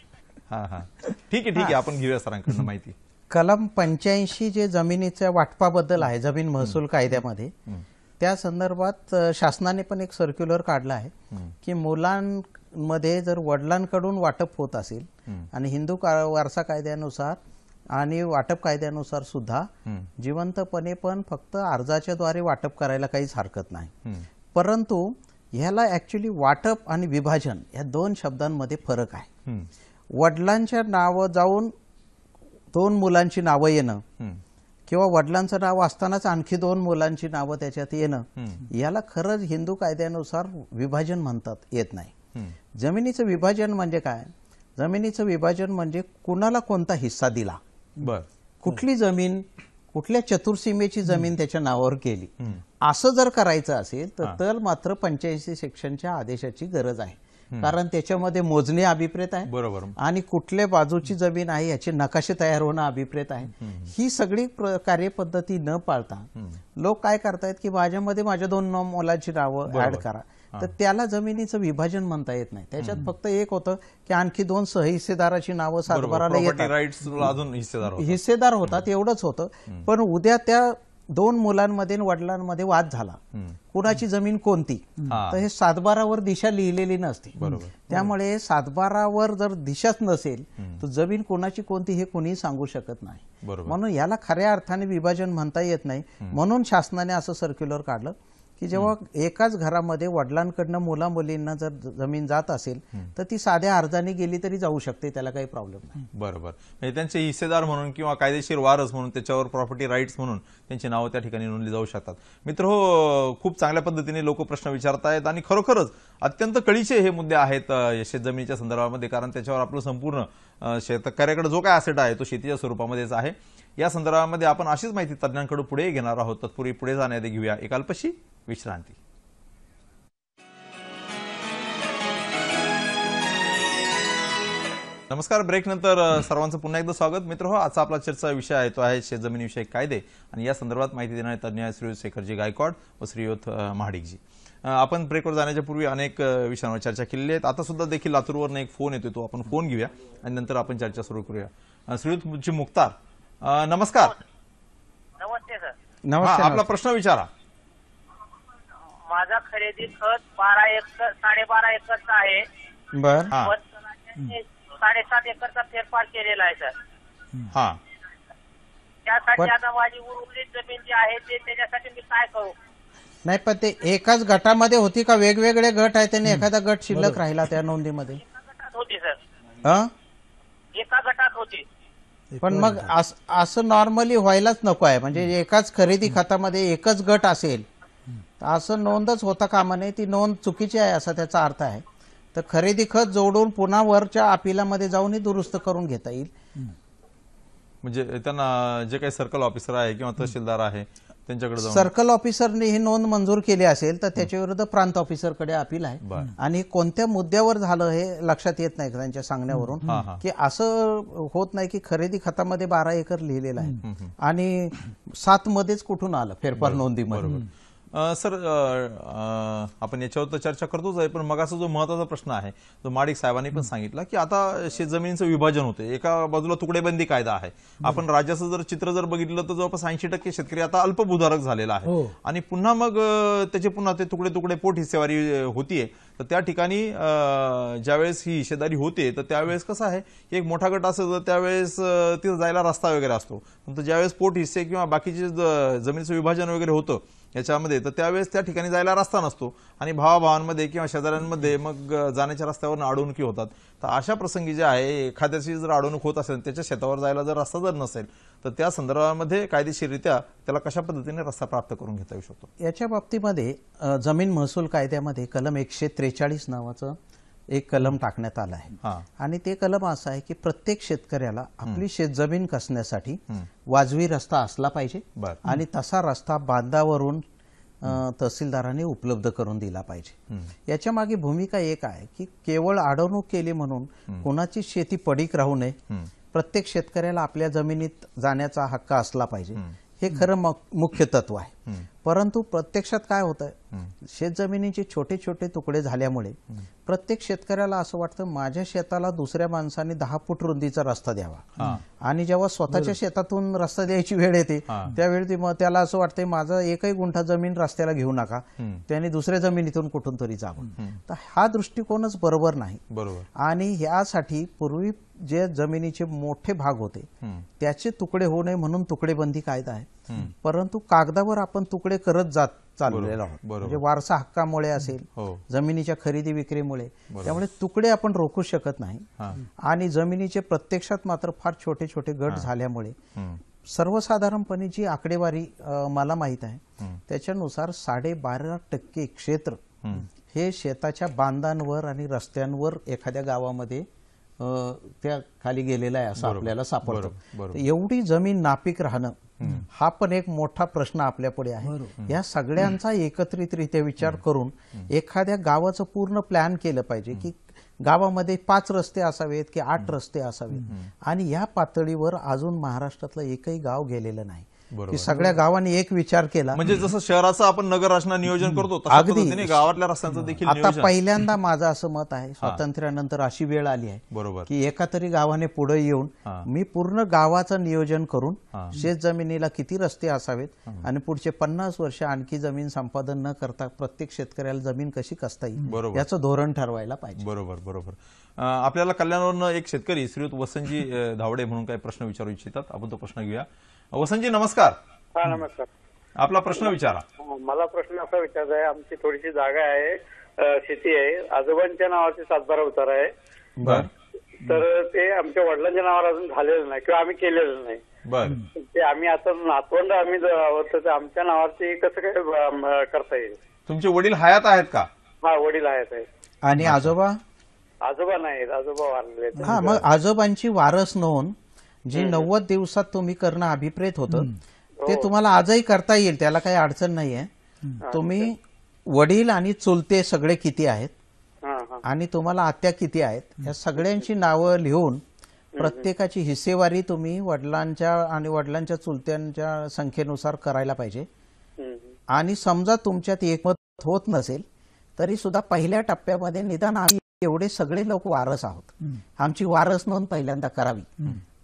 हा हा ठीक आहे ठीक आहे आपण घेऊया सरांकडून माहिती कलम पंच्याऐंशी जे जमिनीच्या वाटपाबद्दल आहे जमीन महसूल कायद्यामध्ये त्या संदर्भात शासनाने पण एक सर्क्युलर काढला आहे की मुलांमध्ये जर वडिलांकडून वाटप होत असेल आणि हिंदू वारसा कायद्यानुसार आणि वाटप कायद्यानुसार सुद्धा जिवंतपणे पण फक्त अर्जाच्या द्वारे वाटप करायला काहीच हरकत नाही परंतु ह्याला ऍक्च्युली वाटप आणि विभाजन या दोन शब्दांमध्ये फरक आहे वडिलांच्या नाव जाऊन दोन मुलांची नावं येणं किंवा वडिलांचं नाव असतानाच आणखी दोन मुलांची नावं त्याच्यात येणं याला खरंच हिंदू कायद्यानुसार विभाजन म्हणतात येत नाही जमिनीचं विभाजन म्हणजे काय जमिनीचं विभाजन म्हणजे कुणाला कोणता हिस्सा दिला कुठली जमीन कुठल्या चतुर्सीमेची जमीन त्याच्या नावावर केली असं जर करायचं असेल तर मात्र पंच्याऐंशी सेक्शनच्या आदेशाची गरज आहे कारण त्याच्यामध्ये मोजणे अभिप्रेत आहे बरोबर आणि कुठल्या बाजूची जमीन आहे याचे नकाशे तयार होणं अभिप्रेत आहे ही सगळी कार्यपद्धती न पाळता लोक काय करतायत की माझ्यामध्ये माझ्या दोन मोलाची नावं ऍड करा तर त्याला जमिनीचं विभाजन म्हणता येत नाही त्याच्यात फक्त एक होतं की आणखी दोन सहिस्सेदाराची नावं सातबाराला येतात हिस्सेदार होतात एवढंच होतं पण उद्या त्या दोन मुलांमध्ये वडिलांमध्ये वाद झाला कुणाची जमीन कोणती तर हे सातबारावर दिशा लिहिलेली नसते त्यामुळे सातबारावर जर दिशाच नसेल तर जमीन कोणाची कोणती हे कोणी सांगू शकत नाही म्हणून याला खऱ्या अर्थाने विभाजन म्हणता येत नाही म्हणून शासनाने असं सर्क्युलर काढलं की जेव्हा एकाच घरामध्ये वडिलांकडनं मुला मुलींना जर जमीन जात असेल तर ती साध्या अर्जाने गेली तरी जाऊ शकते त्याला काही प्रॉब्लेम नाही बरोबर म्हणजे त्यांचे हिस्सेदार म्हणून किंवा कायदेशीर वारस म्हणून त्याच्यावर प्रॉपर्टी राईट्स म्हणून त्यांची नावं त्या ठिकाणी नोंदली जाऊ शकतात मित्र हो खूप चांगल्या पद्धतीने लोक प्रश्न आहेत आणि खरोखरच अत्यंत कळीचे हे मुद्दे आहेत जमिनीच्या संदर्भामध्ये कारण त्याच्यावर आपलं संपूर्ण शेतकऱ्याकडे जो काय असेट आहे तो शेतीच्या स्वरूपामध्येच आहे या संदर्भामध्ये आपण अशीच माहिती तज्ज्ञांकडून पुढे घेणार आहोत तत्पूर्वी पुढे जाण्याआधी घेऊया एक अल्पशी विश्रांती नमस्कार ब्रेक नंतर सर्वांचं पुन्हा एकदा स्वागत मित्र हो आजचा आपला चर्चा विषय आहे तो आहे शेतजमिनीविषयक कायदे आणि या संदर्भात माहिती देणारे तज्ज्ञ श्री शेखरजी गायकवाड व श्रीयुत महाडिकजी आपण ब्रेकवर जाण्याच्या पूर्वी अनेक विषयांवर चर्चा केलेली आहेत आता सुद्धा देखील लातूरवरनं एक फोन येतो तो आपण फोन घेऊया आणि नंतर आपण चर्चा सुरू करूया श्रीयुत जी मुक्तार नमस्कार नमस्ते सर नमस्कार आपला प्रश्न विचारा माझा खरेदी खत बारा एकर साडेबारा एकरचा आहे बर साडेसात एकरचा फेरफार केलेला आहे सर हा त्यासाठी आता माझी उर्वरित जमीन जी आहे ते त्याच्यासाठी मी काय करू नाही पण ते एकाच गटामध्ये होती का वेगवेगळे गट आहेत त्यांनी एखादा गट शिल्लक राहिला त्या नोंदीमध्ये एका गटात होती सर एका गटात होती पण मग असं नॉर्मली व्हायलाच नको आहे म्हणजे एकाच खरेदी खात्यामध्ये एकच गट असेल असं नोंदच होता कामा नये ती नोंद चुकीची आहे असा त्याचा अर्थ आहे तर खरेदी खत जोडून पुन्हा वरच्या अपिलामध्ये जाऊनही दुरुस्त करून घेता येईल म्हणजे त्यांना जे काही सर्कल ऑफिसर आहे किंवा तहसीलदार आहे त्यांच्याकडे सर्कल ऑफिसरने ही नोंद मंजूर केली असेल तर त्याच्याविरुद्ध प्रांत ऑफिसरकडे अपील आहे आणि कोणत्या मुद्द्यावर झालं हे लक्षात येत नाही त्यांच्या सांगण्यावरून की असं होत नाही की खरेदी खतामध्ये बारा एकर लिहिलेलं आहे आणि सात मध्येच कुठून आलं फेरफार नोंदीमध्ये सर आपण याच्यावर तर चर्चा करतोच आहे पण मगाचा जो महत्वाचा प्रश्न आहे जो माडिक साहेबांनी पण सांगितलं की आता शेतजमिनीचं विभाजन होते एका बाजूला तुकडेबंदी कायदा आहे आपण राज्याचं जर चित्र जर बघितलं तर जवळपास ऐंशी टक्के शेतकरी आता अल्पभूधारक झालेला आहे हो. आणि पुन्हा मग त्याचे पुन्हा ते तुकडे तुकडे पोट हिस्सेवारी होतीये तर त्या ठिकाणी ज्यावेळेस ही हिस्सेदारी होते तर त्यावेळेस कसं आहे एक मोठा गट असेल तर त्यावेळेस तिथं जायला रस्ता वगैरे असतो ज्यावेळेस पोट हिस्से किंवा बाकीचे जमिनीचं विभाजन वगैरे होतं याच्यामध्ये तर त्यावेळेस त्या ठिकाणी जायला रस्ता नसतो आणि भावाभावांमध्ये किंवा शेजाऱ्यांमध्ये मग जाण्याच्या रस्त्यावरून अडवणुकी होतात तर अशा प्रसंगी जे आहे एखाद्याची जर अडवणूक होत असेल त्याच्या शेतावर जायला जर रस्ता जर नसेल तर त्या संदर्भामध्ये कायदेशीररित्या त्याला कशा पद्धतीने रस्ता प्राप्त करून घेता येऊ शकतो याच्या बाबतीमध्ये जमीन महसूल कायद्यामध्ये कलम एकशे त्रेचाळीस नावाचं एक कलम टाकण्यात आला आहे आणि ते कलम असं आहे की प्रत्येक शेतकऱ्याला आपली शेतजमीन कसण्यासाठी वाजवी रस्ता असला पाहिजे आणि तसा रस्ता बांधावरून तहसीलदारांनी उपलब्ध करून दिला पाहिजे याच्या मागे भूमिका एक आहे की केवळ अडवणूक केली म्हणून कोणाची शेती पडीक राहू नये प्रत्येक शेतकऱ्याला आपल्या जमिनीत जाण्याचा हक्क असला पाहिजे हे खरं मुख्य तत्व आहे परंतु प्रत्यक्षात काय होतं शेतजमिनीचे छोटे छोटे तुकडे झाल्यामुळे प्रत्येक शेतकऱ्याला असं वाटतं माझ्या शेताला दुसऱ्या माणसाने दहा फूट रुंदीचा रस्ता द्यावा आणि जेव्हा स्वतःच्या शेतातून रस्ता द्यायची वेळ येते त्यावेळी त्याला असं वाटतंय माझा एकही गुंठा जमीन रस्त्याला घेऊ नका त्याने दुसऱ्या जमिनीतून कुठून तरी जावं तर हा दृष्टिकोनच बरोबर नाही बरोबर आणि ह्यासाठी पूर्वी जे जमिनीचे मोठे भाग होते त्याचे तुकडे होऊ नये म्हणून तुकडेबंदी कायदा आहे परंतु कागदावर आपण तुकडे करत जात चाललेलो आहोत म्हणजे वारसा हक्कामुळे असेल हो. जमिनीच्या खरेदी विक्रीमुळे त्यामुळे तुकडे आपण रोखू शकत नाही आणि जमिनीचे प्रत्यक्षात मात्र फार छोटे छोटे गट झाल्यामुळे सर्वसाधारणपणे जी आकडेवारी मला माहीत आहे त्याच्यानुसार साडेबारा टक्के क्षेत्र हे शेताच्या बांधांवर आणि रस्त्यांवर एखाद्या गावामध्ये त्या खाली गेलेला आहे असं आपल्याला सापडतो एवढी जमीन नापीक राहणं हा पण एक मोठा प्रश्न आपल्यापुढे आहे या सगळ्यांचा एकत्रितरित्या विचार करून एखाद्या गावाचं पूर्ण प्लॅन केलं पाहिजे की गावामध्ये पाच रस्ते असावेत की आठ रस्ते असावेत आणि या पातळीवर अजून महाराष्ट्रातलं एकही गाव गेलेलं नाही की सगळ्या गावांनी एक विचार केला म्हणजे जसं शहराचं आपण नगर रचना नियोजन करतो अगदी गावातल्या रस्त्यांचं देखील आता पहिल्यांदा माझं असं मत आहे स्वातंत्र्यानंतर अशी वेळ आली आहे बरोबर की एका तरी गावाने पुढे येऊन मी पूर्ण गावाचं नियोजन करून शेत जमिनीला किती रस्ते असावेत आणि पुढचे पन्नास वर्ष आणखी जमीन संपादन न करता प्रत्येक शेतकऱ्याला जमीन कशी कसता येईल बरोबर याचं धोरण ठरवायला पाहिजे बरोबर बरोबर आपल्याला कल्याणवरनं एक शेतकरी श्रीयुत वसंतजी धावडे म्हणून काही प्रश्न विचारू इच्छितात आपण तो प्रश्न घेऊया वसंतजी नमस्कार हा नमस्कार आपला प्रश्न विचारा मला प्रश्न असा विचारायचा आहे आमची थोडीशी जागा आहे शेती आहे आजोबांच्या नावाचे सातबारा उतार आहे बर तर ते आमच्या वडिलांच्या नावावर अजून झालेलं नाही किंवा आम्ही केलेलं नाही बर ते आम्ही आता नातवंड आम्ही जर आहोत तर आमच्या नावावरती कसं काय करता येईल तुमचे वडील हयात आहेत का हा वडील हयात आहेत आणि आजोबा आजोबा नाहीत आजोबा वारलेले हा मग आजोबांची वारस नोंद जी नव्वद दिवसात तुम्ही करणं अभिप्रेत होतं ते हो. तुम्हाला आजही करता येईल त्याला काही अडचण नाहीये तुम्ही वडील आणि चुलते सगळे किती आहेत आणि तुम्हाला आत्या किती आहेत या सगळ्यांची नावं लिहून प्रत्येकाची हिस्सेवारी तुम्ही वडिलांच्या आणि वडिलांच्या चुलत्यांच्या संख्येनुसार करायला पाहिजे आणि समजा तुमच्यात एकमत होत नसेल तरी सुद्धा पहिल्या टप्प्यामध्ये निदान आम्ही एवढे सगळे लोक वारस आहोत आमची वारस नोंद पहिल्यांदा करावी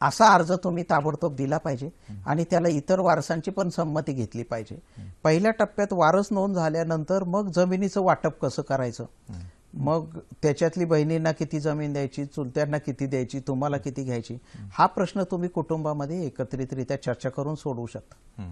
असा अर्ज तुम्ही ताबडतोब दिला पाहिजे आणि त्याला इतर वारसांची पण संमती घेतली पाहिजे पहिल्या टप्प्यात वारस नोंद झाल्यानंतर मग जमिनीचं वाटप कसं करायचं मग त्याच्यातली बहिणींना किती जमीन द्यायची चुलत्यांना किती द्यायची तुम्हाला किती घ्यायची हा प्रश्न तुम्ही कुटुंबामध्ये एकत्रितरित्या चर्चा करून सोडवू शकता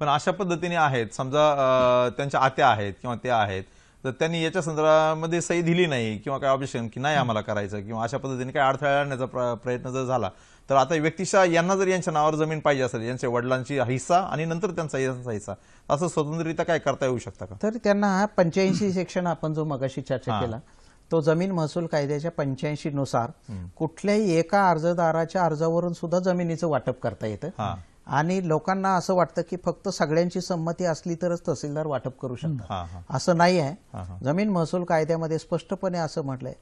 पण अशा पद्धतीने आहेत समजा त्यांच्या आत्या आहेत किंवा त्या आहेत तर त्यांनी याच्या संदर्भामध्ये सही दिली नाही किंवा काय ऑब्जेक्शन की नाही आम्हाला करायचं किंवा अशा पद्धतीने काय अडथळा आणण्याचा प्रयत्न जर झाला तर आता व्यक्तिशा यांना जर यांच्या नावावर जमीन पाहिजे असेल यांच्या वडिलांची हिस्सा आणि नंतर त्यांचा यांचा हिस्सा असं स्वतंत्ररित्या काय करता येऊ शकता का तर त्यांना पंच्याऐंशी सेक्शन आपण जो मगाशी चर्चा केला तो जमीन महसूल कायद्याच्या पंच्याऐंशी नुसार कुठल्याही एका अर्जदाराच्या अर्जावरून सुद्धा जमिनीचं वाटप करता येतं आणि लोकांना असं वाटतं की फक्त सगळ्यांची संमती असली तरच तहसीलदार वाटप करू शकतात असं नाही आहे जमीन महसूल कायद्यामध्ये स्पष्टपणे असं म्हटलंय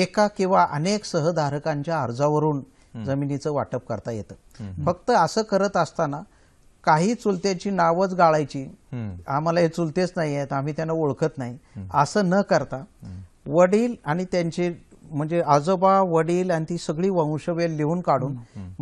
एका किंवा अनेक सहधारकांच्या अर्जावरून जमिनीचं वाटप करता येतं फक्त असं करत असताना काही चुलत्याची नावच गाळायची आम्हाला हे चुलतेच नाही आहेत आम्ही त्यांना ओळखत नाही असं न करता वडील आणि त्यांचे म्हणजे आजोबा वडील आणि ती सगळी वंशवेल लिहून काढून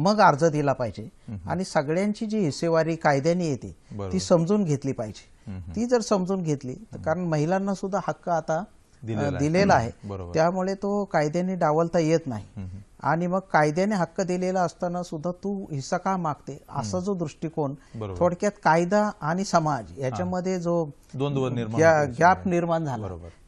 मग अर्ज दिला पाहिजे आणि सगळ्यांची जी हिस्सेवारी कायद्याने येते ती समजून घेतली पाहिजे ती जर समजून घेतली तर कारण महिलांना सुद्धा हक्क आता दिलेला आहे त्यामुळे तो कायद्याने डावलता येत नाही आणि मग कायद्याने हक्क दिलेला असताना सुद्धा तू हिस्सा का मागते असा जो दृष्टिकोन थोडक्यात कायदा आणि समाज याच्यामध्ये जो गॅप निर्माण झाला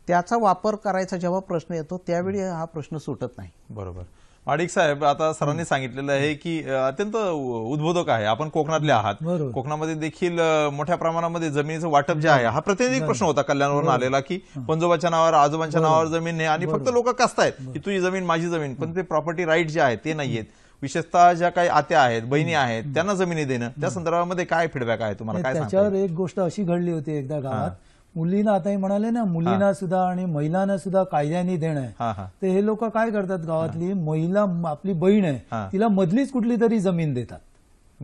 त्याचा वापर करायचा जेव्हा प्रश्न येतो त्यावेळी हा प्रश्न सुटत नाही बरोबर माडिक साहेब आता सरांनी सांगितलेलं आहे की अत्यंत उद्बोधक आहे आपण कोकणातले आहात कोकणामध्ये देखील मोठ्या प्रमाणामध्ये जमिनीचं वाटप जे आहे हा प्रतिनिधी प्रश्न होता कल्याणवरून आलेला की पंजोबाच्या नावावर आजोबांच्या नावावर जमीन आहे आणि फक्त लोक कसतायत की तुझी जमीन माझी जमीन पण ते प्रॉपर्टी राईट जे आहेत ते नाहीयेत विशेषतः ज्या काही आत्या आहेत बहिणी आहेत त्यांना जमिनी देणं त्या संदर्भामध्ये काय फीडबॅक आहे तुम्हाला काय त्याच्यावर एक गोष्ट अशी घडली होती एकदा गावात मुलींना आता म्हणाले ना मुलींना सुद्धा आणि महिलांना सुद्धा कायद्याने देणं आहे तर हे लोक काय करतात गावातली महिला आपली बहीण आहे तिला मधलीच कुठली तरी जमीन देतात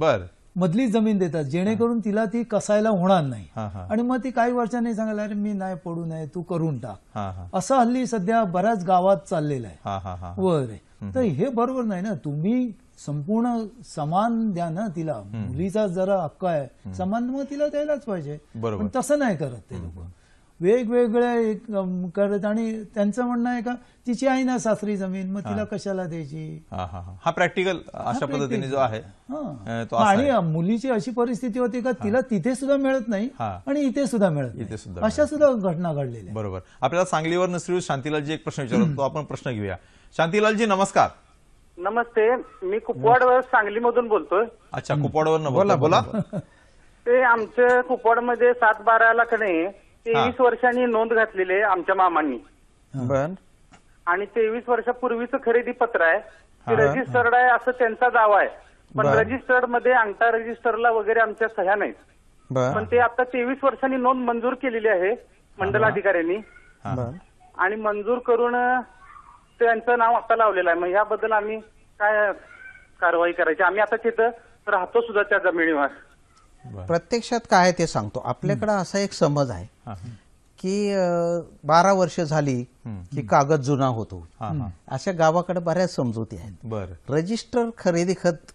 बर मधली जमीन देतात जेणेकरून तिला ती कसायला होणार नाही आणि मग ती काही वर्षांनी सांगायला अरे मी नाही पडू नये तू करून टाक असं हल्ली सध्या बऱ्याच गावात चाललेलं आहे वर तर हे बरोबर नाही ना तुम्ही संपूर्ण समान द्या ना तिला मुलीचा जरा हक्क आहे समान मग तिला द्यायलाच पाहिजे पण तसं नाही करत ते लोक वेगवेगळे करत आणि त्यांचं म्हणणं आहे का तिची आई ना सासरी जमीन मग तिला कशाला द्यायची हा प्रॅक्टिकल अशा पद्धतीने जो आहे आणि मुलीची अशी परिस्थिती होती का तिला तिथे सुद्धा मिळत नाही आणि इथे सुद्धा मिळत इथे सुद्धा अशा सुद्धा घटना घडलेल्या बरोबर आपल्याला सांगलीवर नसरी शांतीलालजी एक प्रश्न विचारतो आपण प्रश्न घेऊया शांतीलालजी नमस्कार नमस्ते मी कुपवाड सांगलीमधून बोलतोय अच्छा कुपवाडवर बोला बोला ते आमच्या कुपवाडमध्ये सात बारा कणे तेवीस वर्षांनी नोंद घातलेली आहे आमच्या मामांनी आणि तेवीस वर्षापूर्वीच खरेदी पत्र आहे ते रजिस्टर्ड आहे असं त्यांचा दावा आहे पण रजिस्टर्ड मध्ये अंगठा रजिस्टरला वगैरे आमच्या सह्या नाहीत पण ते आता तेवीस वर्षांनी नोंद मंजूर केलेली आहे मंडलाधिकाऱ्यांनी आणि मंजूर करून त्यांचं नाव आता लावलेलं आहे मग याबद्दल आम्ही काय कारवाई करायची आम्ही आता तिथं राहतो सुद्धा त्या जमिनीवर प्रत्यक्षात काय आहे ते सांगतो आपल्याकडे असा एक समज आहे की बारा वर्ष झाली की कागद जुना होतो अशा गावाकडे बऱ्याच समजुती आहेत रजिस्टर खरेदी खत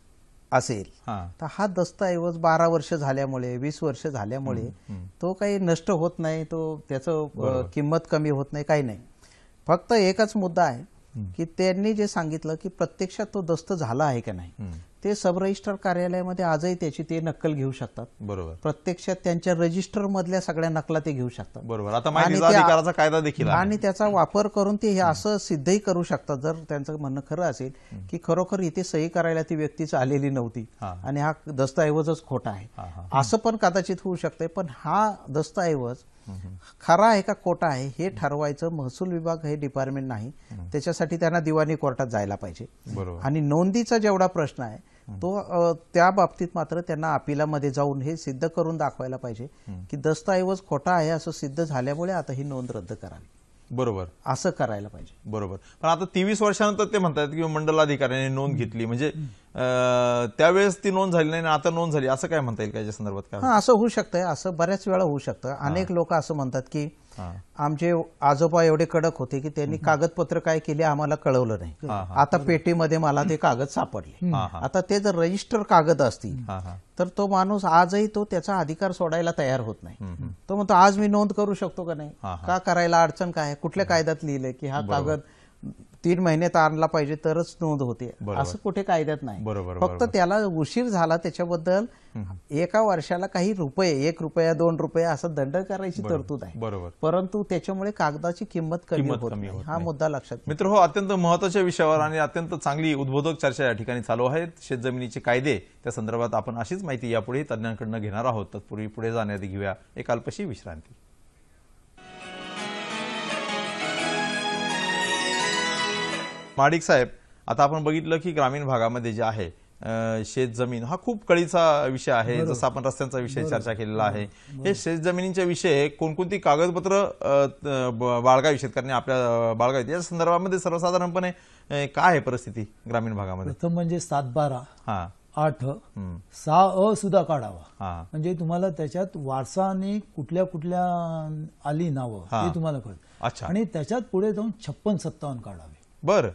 असेल तर हा दस्तऐवज बारा वर्ष झाल्यामुळे वीस वर्ष झाल्यामुळे तो काही नष्ट होत नाही तो त्याचं किंमत कमी होत नाही काही नाही फक्त एकच मुद्दा आहे की त्यांनी जे सांगितलं की प्रत्यक्षात तो दस्त झाला आहे का नाही ते सब रजिस्टर कार्यालयामध्ये आजही त्याची ते नक्कल घेऊ शकतात बरोबर प्रत्यक्षात त्यांच्या रजिस्टर मधल्या सगळ्या नकला ते घेऊ शकतात बरोबर आता कायदा देखील आणि त्याचा वापर करून ते हे असं सिद्धही करू शकतात जर त्यांचं म्हणणं खरं असेल की खरोखर इथे सही करायला ती व्यक्तीच आलेली नव्हती आणि हा दस्तऐवजच खोटा आहे असं पण कदाचित होऊ शकतंय पण हा दस्तऐवज खरा आहे का खोटा आहे हे ठरवायचं महसूल विभाग हे डिपार्टमेंट नाही त्याच्यासाठी त्यांना दिवाणी कोर्टात जायला पाहिजे आणि नोंदीचा जेवढा प्रश्न आहे तो त्या बाबतीत मात्र त्यांना अपिलामध्ये जाऊन हे सिद्ध करून दाखवायला पाहिजे की दस्तऐवज खोटा आहे असं सिद्ध झाल्यामुळे आता ही नोंद रद्द करावी बरोबर असं करायला पाहिजे बरोबर पण आता तेवीस वर्षानंतर ते म्हणतात की मंडलाधिकाऱ्यांनी नोंद घेतली म्हणजे त्यावेळेस ती नोंद झाली नाही आता नोंद झाली असं काय म्हणता येईल काय संदर्भात काय हां असं होऊ शकतंय असं बऱ्याच वेळा होऊ शकतं अनेक लोक असं म्हणतात की आमचे आजोबा एवढे कडक होते की त्यांनी कागदपत्र काय केले आम्हाला कळवलं नाही आता पेटीमध्ये मला ते कागद सापडले आता ते जर रजिस्टर कागद असतील तर तो माणूस आजही तो त्याचा अधिकार सोडायला तयार होत नाही तो म्हणतो आज मी नोंद करू शकतो का नाही का करायला अडचण काय कुठल्या कायद्यात लिहिले की हा कागद तीन तर आणला पाहिजे तरच नोंद होते असं कुठे कायद्यात नाही फक्त त्याला उशीर झाला त्याच्याबद्दल एका वर्षाला काही रुपये एक रुपया दोन रुपये असा दंड करायची तरतूद आहे परंतु त्याच्यामुळे कागदाची किंमत कमी होत हा मुद्दा लक्षात मित्र हो अत्यंत महत्वाच्या विषयावर आणि अत्यंत चांगली उद्बोधक चर्चा या ठिकाणी चालू आहे शेतजमिनीचे कायदे त्या संदर्भात आपण अशीच माहिती यापुढे तज्ज्ञांकडनं घेणार आहोत तत्पूर्वी पुढे जाण्याआधी घेऊया एक अल्पशी विश्रांती माडिक साहेब आता आपण बघितलं की ग्रामीण भागामध्ये जे आहे शेत जमीन हा खूप कळीचा विषय आहे जसं आपण रस्त्यांचा विषय चर्चा केलेला आहे हे शेत जमिनीच्या विषय कोणकोणती कागदपत्र बाळगावी शेतकऱ्यांनी आपल्या बाळगा या संदर्भामध्ये सर्वसाधारणपणे काय आहे परिस्थिती ग्रामीण भागामध्ये प्रथम म्हणजे सात बारा हा आठ सहा अ सुद्धा काढावा म्हणजे तुम्हाला त्याच्यात वारसाने कुठल्या कुठल्या आली नावं हे तुम्हाला कळत अच्छा आणि त्याच्यात पुढे जाऊन छप्पन सत्तावन्न काढावे बरं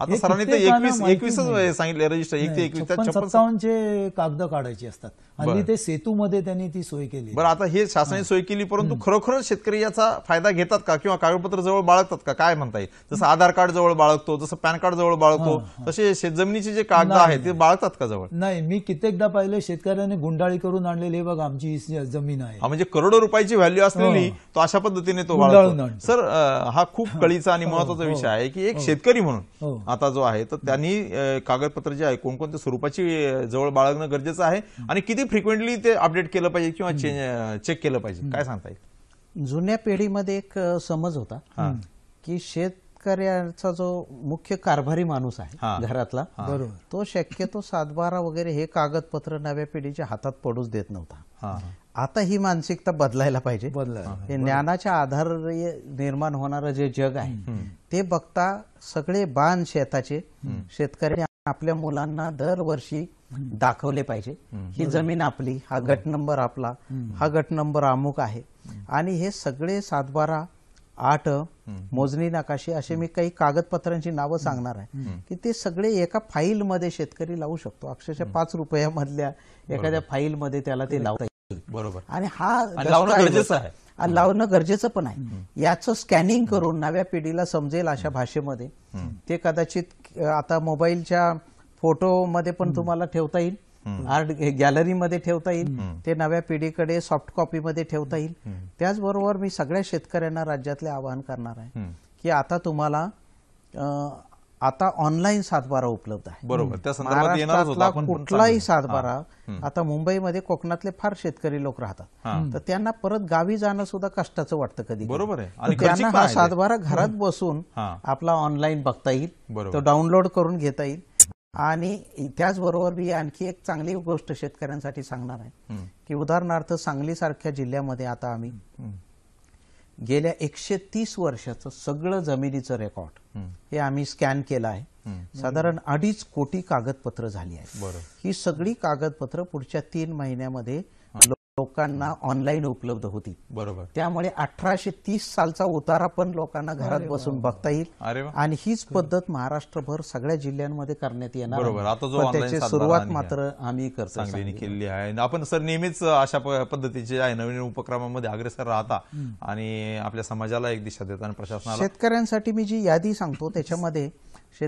आता सरांनी तर एकवीस एकवीसच सांगितले रजिस्टर एक ते एकवीस सत्तावन्नचे कागद काढायची असतात आणि ते सेतूमध्ये त्यांनी ती सोय केली बरं आता हे शासनाने सोय केली परंतु खरोखर शेतकरी याचा फायदा घेतात का किंवा कागदपत्र जवळ बाळगतात का काय म्हणता येईल जसं आधार कार्ड जवळ बाळगतो जसं पॅन कार्ड जवळ बाळगतो तसे शेतजमिनीचे जे कागद आहेत ते बाळगतात का जवळ नाही मी कित्येकदा पाहिले शेतकऱ्याने गुंडाळी करून आणलेली बघा आमची जमीन आहे म्हणजे करोडो रुपयाची व्हॅल्यू असलेली हो. तो अशा पद्धतीने तो बाळगतो सर हा खूप हो, कळीचा आणि हो, महत्वाचा विषय आहे की एक शेतकरी म्हणून आता जो आहे तर त्यांनी कागदपत्र जे आहे कोणकोणत्या स्वरूपाची जवळ बाळगणं गरजेचं आहे आणि किती फ्रिक्वेंटली ते अपडेट केलं पाहिजे किंवा चेक केलं पाहिजे काय सांगता येईल जुन्या पिढीमध्ये एक समज होता की शेत शेतकऱ्याचा जो मुख्य कारभारी माणूस आहे घरातला तो शक्यतो सातबारा वगैरे हे कागदपत्र नव्या पिढीच्या हातात पडूच देत नव्हता आता ही मानसिकता बदलायला पाहिजे हे ज्ञानाच्या आधार निर्माण होणारं जे जग आहे ते बघता सगळे बाण शेताचे शेतकरी आपल्या मुलांना दरवर्षी दाखवले पाहिजे ही जमीन आपली हा गट नंबर आपला हा गट नंबर अमुक आहे आणि हे सगळे सातबारा आठ मोजणी नकाशी असे मी काही कागदपत्रांची नावं सांगणार आहे की ते सगळे एका मध्ये शेतकरी लावू शकतो अक्षरशः पाच रुपयामधल्या एखाद्या मध्ये त्याला ते लावता येईल बरोबर आणि हा लावणं गरजेचं आहे लावणं गरजेचं पण आहे याचं स्कॅनिंग करून नव्या पिढीला समजेल अशा भाषेमध्ये ते कदाचित आता मोबाईलच्या फोटो मध्ये पण तुम्हाला ठेवता येईल आर्ट गॅलरीमध्ये ठेवता येईल ते नव्या पिढीकडे सॉफ्ट कॉपी मध्ये ठेवता येईल त्याचबरोबर मी सगळ्या शेतकऱ्यांना राज्यातले आवाहन करणार आहे की आता तुम्हाला आता ऑनलाईन सातबारा उपलब्ध आहे बरोबर कुठलाही सातबारा आता मुंबईमध्ये कोकणातले फार शेतकरी लोक राहतात तर त्यांना परत गावी जाणं सुद्धा कष्टाचं वाटतं कधी बरोबर आहे त्यांना हा सातबारा घरात बसून आपला ऑनलाईन बघता येईल तो डाउनलोड करून घेता येईल आणि त्याचबरोबर मी आणखी एक चांगली गोष्ट शेतकऱ्यांसाठी सांगणार आहे की उदाहरणार्थ सांगली सारख्या जिल्ह्यामध्ये आता आम्ही गेल्या एकशे तीस वर्षाचं सगळं जमिनीचं रेकॉर्ड हे आम्ही स्कॅन केलं आहे साधारण अडीच कोटी कागदपत्र झाली आहेत ही सगळी कागदपत्र पुढच्या तीन महिन्यामध्ये लोकांना ऑनलाईन उपलब्ध होती बरोबर त्यामुळे अठराशे तीस सालचा उतारा पण लोकांना घरात बसून बघता येईल आणि हीच पद्धत महाराष्ट्रभर सगळ्या जिल्ह्यांमध्ये करण्यात येणार त्याची सुरुवात मात्र आम्ही करतो केलेली आहे आपण सर नेहमीच अशा पद्धतीचे आहे नवीन उपक्रमामध्ये अग्रेसर राहता आणि आपल्या समाजाला एक दिशा देतात आणि प्रशासनाला शेतकऱ्यांसाठी मी जी यादी सांगतो त्याच्यामध्ये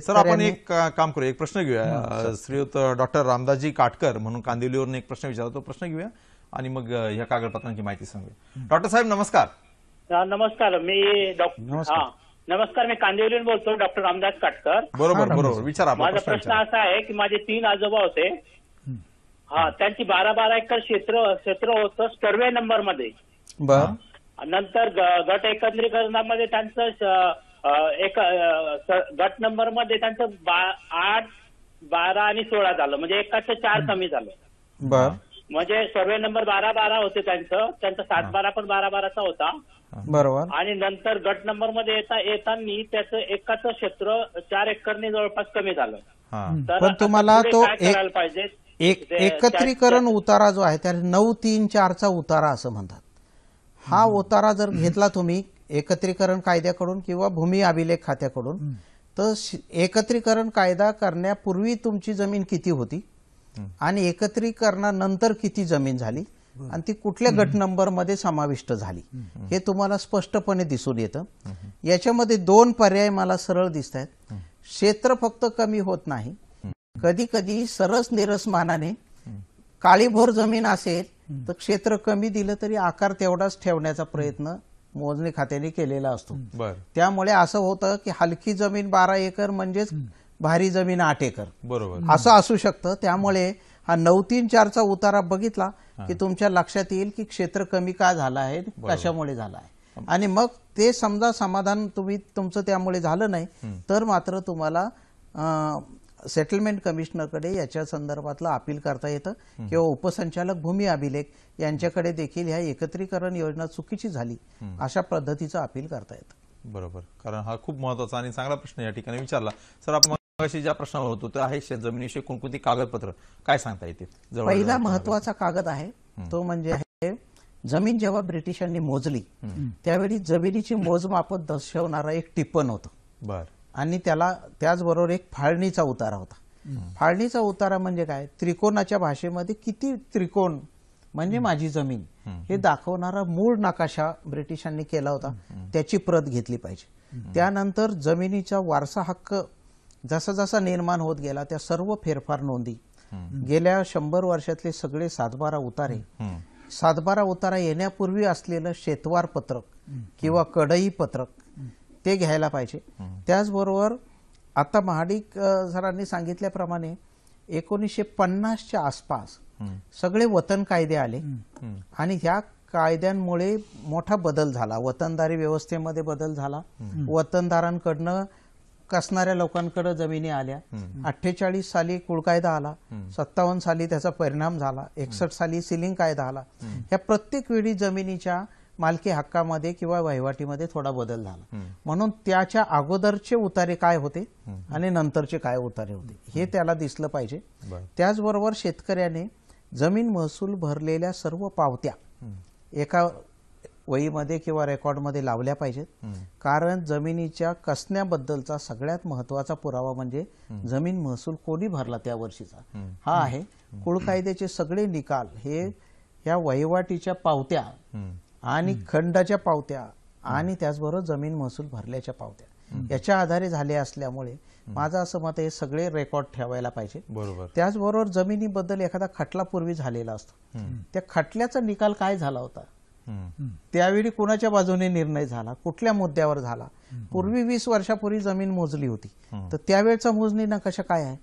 सर आपण एक काम करू एक प्रश्न घेऊया श्रीयुत डॉक्टर रामदासजी काटकर म्हणून कांदिवलीवरून एक प्रश्न विचारतो प्रश्न घेऊया आणि मग ह्या कागदपत्रांची माहिती सांगूया डॉक्टर साहेब नमस्कार नमस्कार मी डॉक्टर नमस्कार मी कांदिवलीहून बोलतो डॉक्टर रामदास काटकर बरोबर बरोबर विचारा माझा प्रश्न असा आहे की माझे तीन आजोबा होते हा त्यांची बारा बारा एकर क्षेत्र क्षेत्र होतं सर्वे नंबर मध्ये नंतर गट एकत्रीकरणामध्ये त्यांचं एक गट नंबर मध्ये त्यांचं आठ बारा आणि सोळा झालं म्हणजे एकाचं चार कमी झालं म्हणजे सर्वे नंबर बारा बारा होते त्यांचं त्यांचा सात बारा पण बारा बाराचा होता बरोबर आणि नंतर गट नंबर मध्ये येता येताना त्याचं एकाचं क्षेत्र चार एकरने जवळपास कमी झालं तर पण तुम्हाला तो करायला पाहिजे एक एकत्रीकरण उतारा जो आहे त्या नऊ तीन चारचा उतारा असं म्हणतात हा उतारा जर घेतला तुम्ही एकत्रीकरण कायद्याकडून किंवा भूमी अभिलेख खात्याकडून तर एकत्रीकरण कायदा करण्यापूर्वी तुमची जमीन किती होती आणि एकत्रीकरणानंतर किती जमीन झाली आणि ती कुठल्या गट नंबर मध्ये समाविष्ट झाली हे तुम्हाला स्पष्टपणे दिसून येतं याच्यामध्ये दोन पर्याय मला सरळ दिसत आहेत क्षेत्र फक्त कमी होत नाही कधी कधी सरस मानाने काळीभोर जमीन असेल तर क्षेत्र कमी दिलं तरी आकार तेवढाच ठेवण्याचा प्रयत्न मोजणी खात्याने केलेला असतो त्यामुळे असं होतं की हलकी जमीन बारा एकर म्हणजेच भारी जमीन आटेकर बरोबर असं असू शकतं त्यामुळे हा नऊ तीन चारचा उतारा बघितला की तुमच्या लक्षात येईल की क्षेत्र कमी का झालं आहे कशामुळे झालं आहे आणि मग ते समजा समाधान तुम्ही तुमचं त्यामुळे झालं नाही तर मात्र तुम्हाला सेटलमेंट कमिशनरकडे याच्या संदर्भातलं अपील करता येतं किंवा उपसंचालक भूमी अभिलेख यांच्याकडे देखील ह्या एकत्रीकरण योजना चुकीची झाली अशा पद्धतीचं अपील करता येतं बरोबर कारण हा खूप महत्वाचा आणि चांगला प्रश्न या ठिकाणी विचारला सर आपण मगाशी ज्या प्रश्नावर होतो तो आहे जमिनीशी कोणकोणती कागदपत्र काय सांगता येते पहिला महत्वाचा कागद आहे तो म्हणजे आहे जमीन जेव्हा ब्रिटिशांनी मोजली त्यावेळी जमिनीची मोजमाप दर्शवणारा एक टिपण होत बर आणि त्याला त्याचबरोबर एक फाळणीचा उतारा होता फाळणीचा उतारा म्हणजे काय त्रिकोणाच्या भाषेमध्ये किती त्रिकोण म्हणजे माझी जमीन हे दाखवणारा मूळ नकाशा ब्रिटिशांनी केला होता त्याची प्रत घेतली पाहिजे त्यानंतर जमिनीचा वारसा हक्क जसा जसा निर्माण होत गेला त्या सर्व फेरफार नोंदी गेल्या शंभर वर्षातले सगळे सातबारा उतारे सातबारा उतारा येण्यापूर्वी असलेलं शेतवार पत्रक किंवा कडई पत्रक ते घ्यायला पाहिजे त्याचबरोबर आता महाडिक सरांनी सांगितल्याप्रमाणे एकोणीसशे पन्नासच्या आसपास सगळे वतन कायदे आले आणि ह्या कायद्यांमुळे मोठा बदल झाला वतनदारी व्यवस्थेमध्ये बदल झाला वतनदारांकडनं कसणाऱ्या लोकांकडे जमिनी आल्या अठ्ठेचाळीस साली कुळ कायदा आला सत्तावन्न साली त्याचा परिणाम झाला एकसष्ट साली सिलिंग कायदा आला या प्रत्येक वेळी जमिनीच्या मालकी हक्कामध्ये किंवा वहिवाटीमध्ये थोडा बदल झाला म्हणून त्याच्या अगोदरचे उतारे काय होते आणि नंतरचे काय उतारे होते हे त्याला दिसलं पाहिजे त्याचबरोबर शेतकऱ्याने जमीन महसूल भरलेल्या सर्व पावत्या एका वहीमध्ये किंवा रेकॉर्डमध्ये लावल्या पाहिजेत कारण जमिनीच्या कसण्याबद्दलचा सगळ्यात महत्वाचा पुरावा म्हणजे जमीन महसूल कोणी भरला त्या वर्षीचा हा आहे कुळ कायद्याचे सगळे निकाल हे या वहिवाटीच्या पावत्या आणि खंडाच्या पावत्या आणि त्याचबरोबर जमीन महसूल भरल्याच्या पावत्या याच्या आधारे झाले असल्यामुळे माझं असं मत हे सगळे रेकॉर्ड ठेवायला पाहिजे बरोबर त्याचबरोबर जमिनीबद्दल एखादा खटला पूर्वी झालेला असतो त्या खटल्याचा निकाल काय झाला होता त्यावेळी कोणाच्या बाजूने निर्णय झाला कुठल्या मुद्द्यावर झाला पूर्वी वीस वर्षापूर्वी जमीन मोजली होती तर त्यावेळचा मोजणी नकाशा काय आहे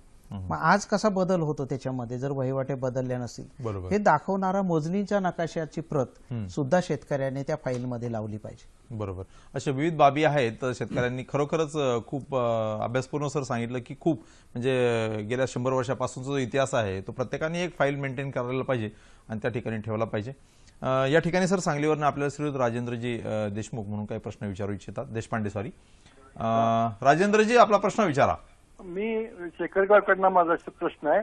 मग आज कसा बदल होतो त्याच्यामध्ये जर वहिवाटे बदलल्या नसतील हे दाखवणारा मोजणीच्या नकाशाची प्रत सुद्धा शेतकऱ्याने त्या फाईलमध्ये लावली पाहिजे बरोबर अशा विविध बाबी आहेत शेतकऱ्यांनी खरोखरच खूप अभ्यासपूर्ण सर सांगितलं की खूप म्हणजे गेल्या शंभर वर्षापासूनचा जो इतिहास आहे तो प्रत्येकाने एक फाईल मेंटेन करायला पाहिजे आणि त्या ठिकाणी ठेवला पाहिजे या ठिकाणी सर सांगलीवरनं आपल्याला श्रीयुत राजेंद्रजी देशमुख म्हणून काही प्रश्न विचारू इच्छितात देशपांडे सॉरी राजेंद्रजी आपला प्रश्न विचारा मी शेखरगावकडनं माझा प्रश्न आहे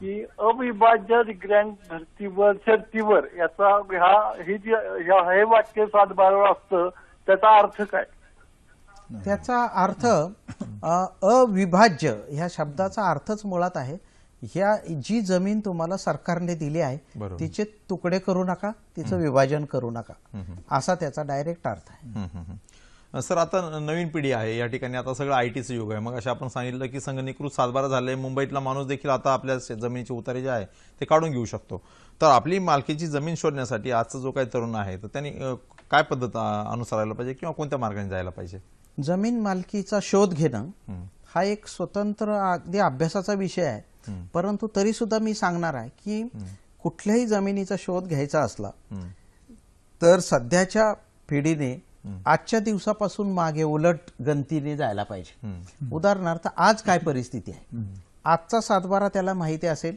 की अविभाज्य ग्रँड धर्तीवर शर्तीवर याचा हा हे जे हे वाक्य सात बारा असतं त्याचा अर्थ काय त्याचा अर्थ अविभाज्य ह्या शब्दाचा अर्थच मुळात आहे ह्या जी जमीन तुम्हाला सरकारने दिली आहे तिचे तुकडे करू नका तिचं विभाजन करू नका असा त्याचा डायरेक्ट अर्थ आहे सर आता नवीन पिढी आहे या ठिकाणी आता सगळं आय युग आहे मग अशा आपण सांगितलं की संगणीकृत सातबारा झाले मुंबईतला माणूस देखील आता आपल्या जमिनीचे उतारे जे आहे ते काढून घेऊ शकतो तर आपली मालकीची जमीन शोधण्यासाठी आजचा जो काही तरुण आहे तर त्यांनी काय पद्धत अनुसरायला पाहिजे किंवा कोणत्या मार्गाने जायला पाहिजे जमीन मालकीचा शोध घेणं हा एक स्वतंत्र अगदी अभ्यासाचा विषय आहे परंतु तरी सुद्धा मी सांगणार आहे की कुठल्याही जमिनीचा शोध घ्यायचा असला तर सध्याच्या पिढीने आजच्या दिवसापासून मागे उलट गंतीने जायला पाहिजे उदाहरणार्थ आज काय परिस्थिती आहे आजचा सातबारा त्याला माहिती असेल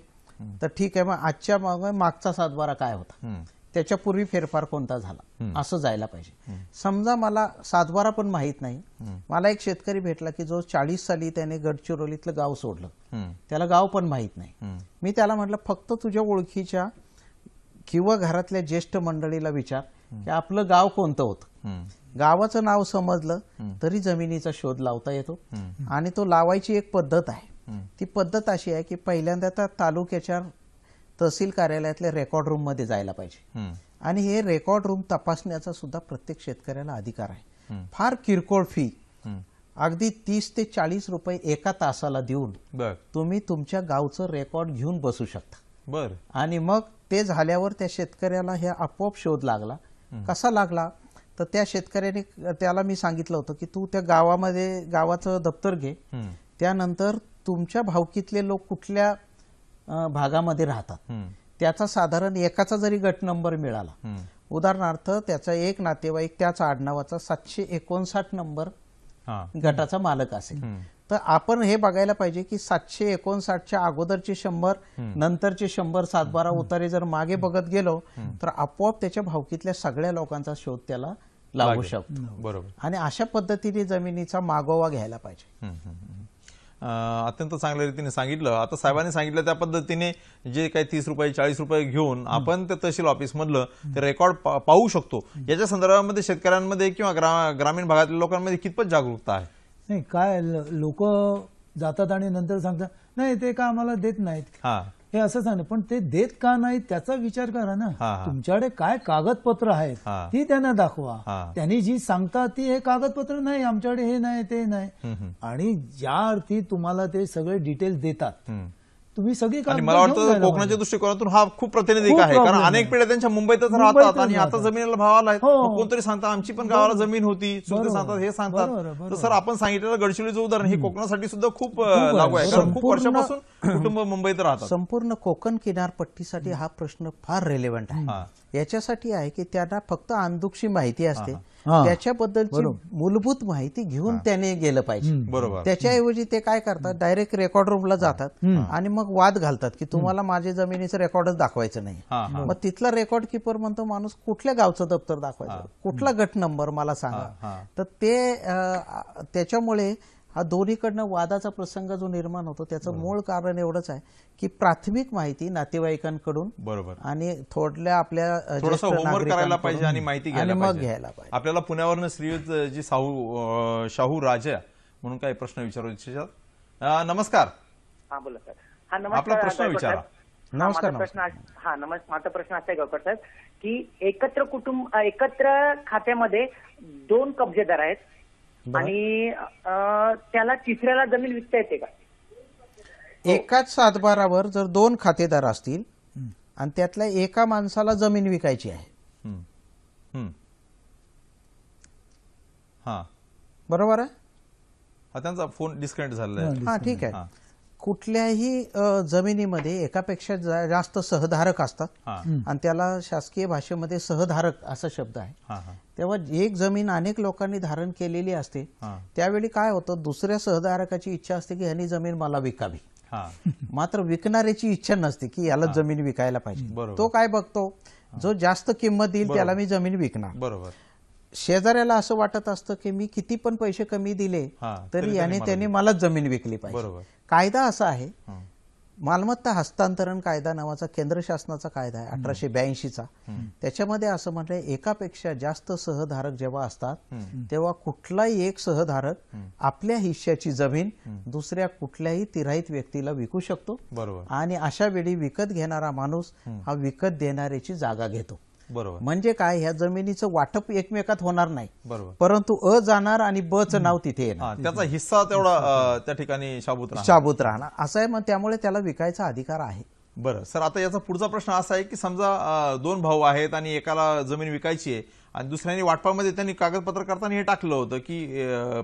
तर ठीक आहे मग आजच्या मागचा सातबारा काय होता त्याच्यापूर्वी फेरफार कोणता झाला असं जायला पाहिजे समजा मला सातबारा पण माहीत नाही मला एक शेतकरी भेटला की जो चाळीस साली त्याने गडचिरोलीतलं गाव सोडलं त्याला गाव पण माहीत नाही मी त्याला म्हटलं फक्त तुझ्या ओळखीच्या किंवा घरातल्या ज्येष्ठ मंडळीला विचार की आपलं गाव कोणतं होतं गावाचं नाव समजलं तरी जमिनीचा शोध लावता येतो आणि तो लावायची एक पद्धत आहे ती पद्धत अशी आहे की पहिल्यांदा तर तालुक्याच्या तहसील कार्यालयातल्या रेकॉर्ड रूम मध्ये जायला पाहिजे आणि हे रेकॉर्ड रूम तपासण्याचा सुद्धा प्रत्येक शेतकऱ्याला अधिकार आहे फार किरकोळ फी अगदी तीस ते चाळीस रुपये एका तासाला देऊन तुम्ही तुमच्या गावचं रेकॉर्ड घेऊन बसू शकता बर आणि मग ते झाल्यावर त्या शेतकऱ्याला हे आपोआप शोध लागला कसा लागला तर त्या शेतकऱ्याने त्याला मी सांगितलं होतं की तू त्या गावामध्ये गावाचं दप्तर घे त्यानंतर तुमच्या भावकीतले लोक कुठल्या भागामध्ये राहतात त्याचा साधारण एकाचा जरी गट नंबर मिळाला उदाहरणार्थ त्याचा एक नातेवाईक त्याचा आडनावाचा सातशे एकोणसाठ नंबर गटाचा मालक असेल तर आपण हे बघायला पाहिजे की सातशे एकोणसाठच्या अगोदरचे शंभर नंतरचे शंभर सात बारा उतारे जर मागे बघत गेलो तर आपोआप त्याच्या भावकीतल्या सगळ्या लोकांचा शोध त्याला लागू शकतो बरोबर आणि अशा पद्धतीने जमिनीचा मागोवा घ्यायला पाहिजे अत्यंत चांगल्या रीतीने सांगितलं आता साहेबांनी सांगितलं त्या पद्धतीने जे काही तीस रुपये चाळीस रुपये घेऊन आपण ते तहसील ऑफिसमधलं ते रेकॉर्ड पाहू शकतो याच्या संदर्भामध्ये शेतकऱ्यांमध्ये किंवा ग्रामीण भागातल्या लोकांमध्ये कितपत जागरूकता आहे नाही काय लोक जातात आणि नंतर सांगतात नाही ते का आम्हाला देत नाहीत हे असं सांगणं पण ते देत का नाही त्याचा विचार करा ना तुमच्याकडे काय कागदपत्र आहेत ती त्यांना दाखवा त्यांनी जी सांगतात ती हे कागदपत्र नाही आमच्याकडे हे नाही ते नाही आणि ज्या अर्थी तुम्हाला ते सगळे डिटेल देतात तुम्ही सगळी मला वाटतं कोकणाच्या दृष्टिकोनातून हा खूप प्रतिनिधी आहे कारण अनेक पिढ्या त्यांच्या मुंबईतच राहतात आणि आता जमिनीला भावाला आहेत हो. कोणतरी सांगतात आमची पण गावाला जमीन होती सांगतात हे सांगतात तर सर आपण सांगितलेलं गडचिरोलीचं उदाहरण हे कोकणासाठी सुद्धा खूप लागू आहे कारण खूप वर्षापासून कुटुंब मुंबईत राहतात संपूर्ण कोकण किनारपट्टीसाठी हा प्रश्न फार रेलेवंट आहे याच्यासाठी आहे की त्यांना फक्त आंदुकशी माहिती असते त्याच्याबद्दलची मूलभूत माहिती घेऊन त्याने गेलं पाहिजे बरोबर त्याच्याऐवजी ते काय करतात डायरेक्ट रेकॉर्ड रूमला जातात आणि मग वाद घालतात की तुम्हाला माझ्या जमिनीचं रेकॉर्डच दाखवायचं नाही मग तिथला रेकॉर्ड किपर म्हणतो माणूस कुठल्या गावचं दप्तर दाखवायचं कुठला गट नंबर मला सांगा तर ते त्याच्यामुळे हा दोन्हीकडनं वादाचा प्रसंग जो निर्माण होतो त्याचं मूळ कारण एवढंच आहे की प्राथमिक माहिती नातेवाईकांकडून बरोबर आणि थोडल्या आपल्या होमवर्क करायला पाहिजे आणि माहिती घ्यायला मग घ्यायला पाहिजे आपल्याला पुण्यावरनं श्रीयुत जी साहू शाहू राजा म्हणून काही प्रश्न विचारू इच्छितात नमस्कार हा बोला सर हा नमस्कार प्रश्न विचारा नमस्कार प्रश्न हा नमस्कार माझा प्रश्न असा आहे साहेब की एकत्र कुटुंब एकत्र खात्यामध्ये दोन कब्जेदार आहेत आणि त्याला तिसऱ्याला जमीन विकता येते का हो. एकाच सातबारावर जर दोन खातेदार असतील आणि त्यातल्या एका माणसाला जमीन विकायची आहे हा बरोबर आहे त्यांचा फोन डिस्कनेक्ट झाला हा ठीक आहे कुठल्याही जमिनीमध्ये एकापेक्षा जास्त सहधारक असतात आणि त्याला शासकीय भाषेमध्ये सहधारक असा शब्द आहे तेव्हा एक जमीन अनेक लोकांनी धारण केलेली असते त्यावेळी काय होतं दुसऱ्या सहधारकाची इच्छा असते की ह्यानी जमीन मला विकावी मात्र विकणाऱ्याची इच्छा नसते की याला जमीन विकायला पाहिजे तो काय बघतो जो जास्त किंमत देईल त्याला मी जमीन विकणार बरोबर शेजाऱ्याला असं वाटत असतं की मी किती पण पैसे कमी दिले तरी याने त्याने मलाच जमीन विकली पाहिजे कायदा असा आहे मालमत्ता हस्तांतरण कायदा नावाचा केंद्र शासनाचा कायदा आहे अठराशे ब्याऐंशीचा त्याच्यामध्ये असं म्हटलंय एकापेक्षा जास्त सहधारक जेव्हा असतात तेव्हा कुठलाही एक सहधारक आपल्या हिश्श्याची जमीन दुसऱ्या कुठल्याही तिराईत व्यक्तीला विकू शकतो आणि अशा वेळी विकत घेणारा माणूस हा विकत देणाऱ्याची जागा घेतो बरोबर म्हणजे काय ह्या जमिनीचं वाटप एकमेकात होणार नाही बरोबर परंतु अ जाणार आणि ब नाव तिथे त्याचा हिस्सा तेवढा त्या ठिकाणी शाबूत शाबूत राहणार असं आहे मग त्यामुळे त्याला विकायचा अधिकार आहे बरं सर आता याचा पुढचा प्रश्न असा आहे की समजा दोन भाऊ आहेत आणि एकाला जमीन विकायची आहे आणि दुसऱ्याने वाटपामध्ये त्यांनी कागदपत्र करताना हे टाकलं होतं की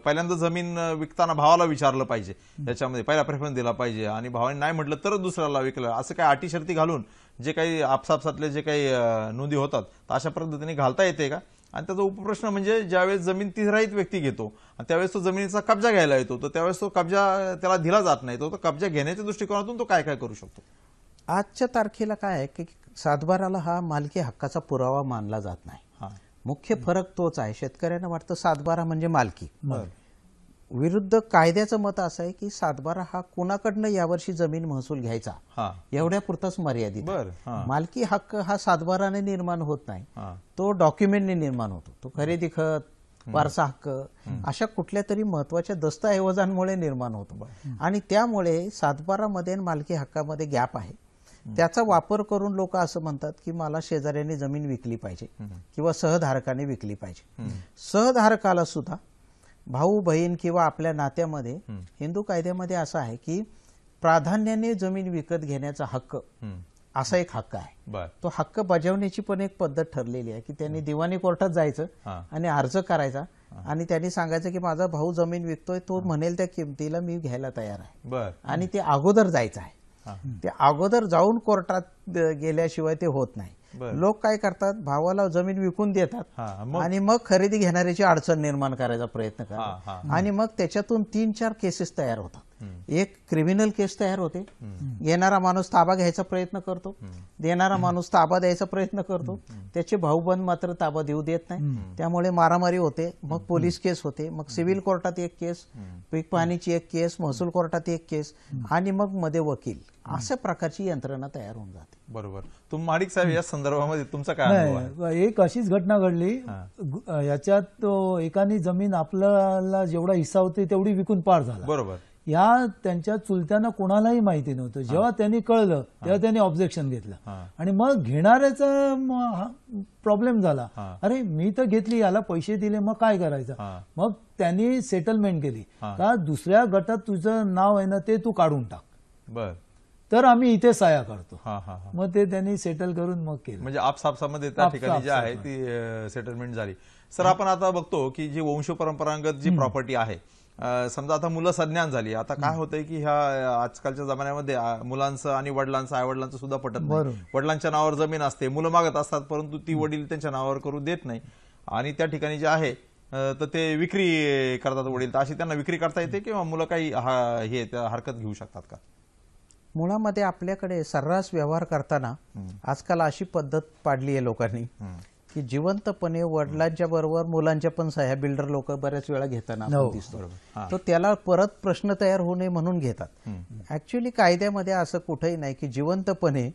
पहिल्यांदा जमीन विकताना भावाला विचारलं पाहिजे त्याच्यामध्ये पहिला प्रेफरन्स दिला पाहिजे आणि भावाने नाही म्हटलं तर दुसऱ्याला विकलं असं काय अटी शर्ती घालून जे काही आपसापसातले जे काही नोंदी होतात तर अशा पद्धतीने घालता येते का आणि त्याचा उपप्रश्न म्हणजे ज्यावेळेस जमीन तिसराहित व्यक्ती घेतो आणि त्यावेळेस तो जमिनीचा कब्जा घ्यायला येतो तर त्यावेळेस तो कब्जा त्याला दिला जात नाही तो कब्जा घेण्याच्या दृष्टिकोनातून तो काय काय करू शकतो आजच्या तारखेला काय आहे की सातबाराला हा मालकी हक्काचा पुरावा मानला जात नाही मुख्य फरक तोच आहे शेतकऱ्यांना वाटतं सातबारा म्हणजे मालकी विरुद्ध कायद्याचं मत असं आहे की सातबारा हा कोणाकडनं यावर्षी जमीन महसूल घ्यायचा एवढ्या पुरताच मर्यादित मालकी हक्क हा सातबाराने निर्माण होत नाही तो डॉक्युमेंटने निर्माण होतो तो खरेदी खत वारसा हक्क अशा कुठल्या तरी महत्वाच्या दस्तऐवजांमुळे निर्माण होतो आणि त्यामुळे सातबारामध्ये मालकी हक्कामध्ये गॅप आहे त्याचा वापर करून लोक असं म्हणतात की मला शेजाऱ्याने जमीन विकली पाहिजे किंवा सहधारकाने विकली पाहिजे सहधारकाला सुद्धा भाऊ बहीण किंवा आपल्या नात्यामध्ये हिंदू कायद्यामध्ये असं आहे की प्राधान्याने जमीन विकत घेण्याचा हक्क असा एक हक्क आहे तो हक्क बजावण्याची पण एक पद्धत ठरलेली आहे की त्यांनी दिवाणी कोर्टात जायचं आणि अर्ज करायचा आणि त्यांनी सांगायचं की माझा भाऊ जमीन विकतोय तो म्हणेल त्या किमतीला मी घ्यायला तयार आहे आणि ते अगोदर जायचं आहे ते अगोदर जाऊन कोर्टात गेल्याशिवाय ते होत नाही लोक काय करतात भावाला जमीन विकून देतात आणि मग खरेदी घेणाऱ्याची अडचण निर्माण करायचा प्रयत्न करतात आणि मग त्याच्यातून तीन चार केसेस तयार होतात एक क्रिमिनल केस तयार होते येणारा माणूस ताबा घ्यायचा प्रयत्न करतो देणारा माणूस ताबा द्यायचा प्रयत्न करतो त्याचे भाऊबंद मात्र ताबा देऊ देत नाही त्यामुळे मारामारी होते मग पोलीस केस होते मग सिव्हिल कोर्टात एक केस पीक पाणीची एक केस महसूल कोर्टात एक केस आणि मग मध्ये वकील अशा प्रकारची यंत्रणा तयार होऊन जाते बरोबर तुम माणिक साहेब या संदर्भामध्ये तुमचा काय एक अशीच घटना घडली याच्यात एकानी जमीन आपल्याला जेवढा हिस्सा होते तेवढी विकून पार झाला बरोबर या त्यांच्या चुलत्यांना कोणालाही माहिती नव्हतं जेव्हा त्यांनी कळलं तेव्हा त्यांनी ऑब्जेक्शन घेतलं आणि मग घेणाऱ्याचा प्रॉब्लेम झाला अरे मी तर घेतली याला पैसे दिले मग काय करायचं मग त्यांनी सेटलमेंट केली का दुसऱ्या गटात तुझं नाव आहे ना ते तू काढून टाक बर तर आम्ही इथे साया करतो मग ते त्यांनी सेटल करून मग केलं म्हणजे आपसापसामध्ये त्या ठिकाणी जे आहे ती सेटलमेंट झाली सर आपण आता बघतो की जी वंश परंपरागत जी प्रॉपर्टी आहे समजा आता मुलं संज्ञान झाली आता काय होतंय की ह्या आजकालच्या जमान्यामध्ये मुलांचं आणि वडिलांचं आईवडिलांचं सुद्धा पटत वडिलांच्या नावावर जमीन असते मुलं मागत असतात परंतु ती वडील त्यांच्या नावावर करू देत नाही आणि त्या ठिकाणी जे आहे तर ते विक्री करतात वडील तर अशी त्यांना विक्री करता येते किंवा मुलं काही हे हरकत घेऊ शकतात का मुळामध्ये आपल्याकडे सर्रास व्यवहार करताना आजकाल अशी पद्धत पाडली आहे लोकांनी की जिवंतपणे वडिलांच्या बरोबर मुलांच्या पण सह्या बिल्डर लोक बऱ्याच वेळा घेताना हो. दिसतो तर त्याला परत प्रश्न तयार होऊ नये म्हणून घेतात ऍक्च्युली कायद्यामध्ये असं कुठेही नाही की जिवंतपणे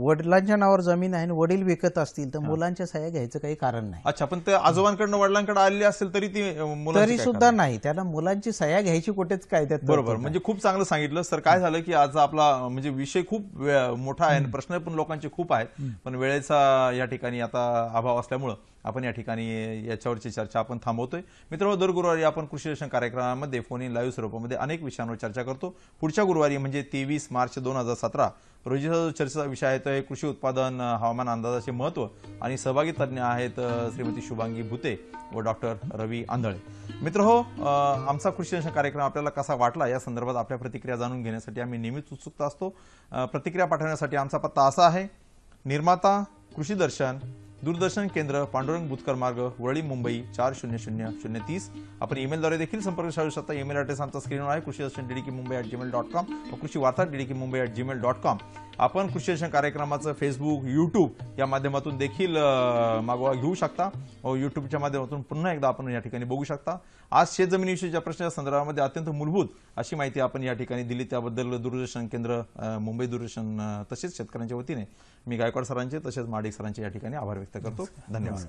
वडिलांच्या नावावर जमीन आहे आणि वडील विकत असतील तर मुलांच्या सह्या घ्यायचं काही कारण नाही अच्छा पण ते आजोबांकडनं वडिलांकडे आलेली असेल तरी ती तरी सुद्धा नाही त्याला मुलांची सह्या घ्यायची कुठेच कायद्यात बरोबर म्हणजे खूप चांगलं सांगितलं सर काय झालं की आज आपला म्हणजे विषय खूप मोठा आहे आणि प्रश्न पण लोकांचे खूप आहेत पण वेळेचा या ठिकाणी आता अभाव असल्यामुळं आपण या ठिकाणी याच्यावरची चर्चा आपण थांबवतोय मित्र दर गुरुवारी आपण कृषी दर्शन कार्यक्रमामध्ये फोन इन लाईव्ह स्वरूपामध्ये अनेक विषयांवर चर्चा करतो पुढच्या गुरुवारी म्हणजे तेवीस मार्च दोन हजार सतरा रोजीचा चर्चेचा विषय आहे तो कृषी उत्पादन हवामान अंदाजाचे महत्व आणि सहभागी तज्ज्ञ आहेत श्रीमती शुभांगी भुते व डॉक्टर रवी आंधळे मित्र हो आमचा कृषी दर्शन कार्यक्रम आपल्याला कसा वाटला या संदर्भात आपल्या प्रतिक्रिया जाणून घेण्यासाठी आम्ही नेहमीच उत्सुकता असतो प्रतिक्रिया पाठवण्यासाठी आमचा पत्ता असा आहे निर्माता कृषी दर्शन दूरदर्शन केंद्र पांडुरंग बुतकर मार्ग वरळी मुंबई चार शून्य शून्य शून्य तीस आपण ईमेलद्वारे देखील संपर्क साधू शकता ईमेल अड्रेस आमचा स्क्रीनवर आहे Krishi Darshan DD Mumbai at Gmail dot com Krishi Varta DD Mumbai at Gmail dot com आपण कृषी शिक्षण कार्यक्रमाचं फेसबुक युट्यूब या माध्यमातून देखील मागोवा घेऊ शकता व हो, युट्यूबच्या माध्यमातून पुन्हा एकदा आपण या ठिकाणी बघू शकता आज शेतजमिनीविषयीच्या प्रश्नाच्या संदर्भामध्ये अत्यंत मूलभूत अशी माहिती आपण या ठिकाणी दिली त्याबद्दल दूरदर्शन केंद्र मुंबई दूरदर्शन तसेच शेतकऱ्यांच्या वतीने मी गायकवाड सरांचे तसेच माडिक सरांचे या ठिकाणी आभार व्यक्त करतो धन्यवाद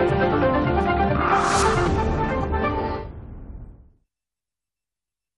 Thank you.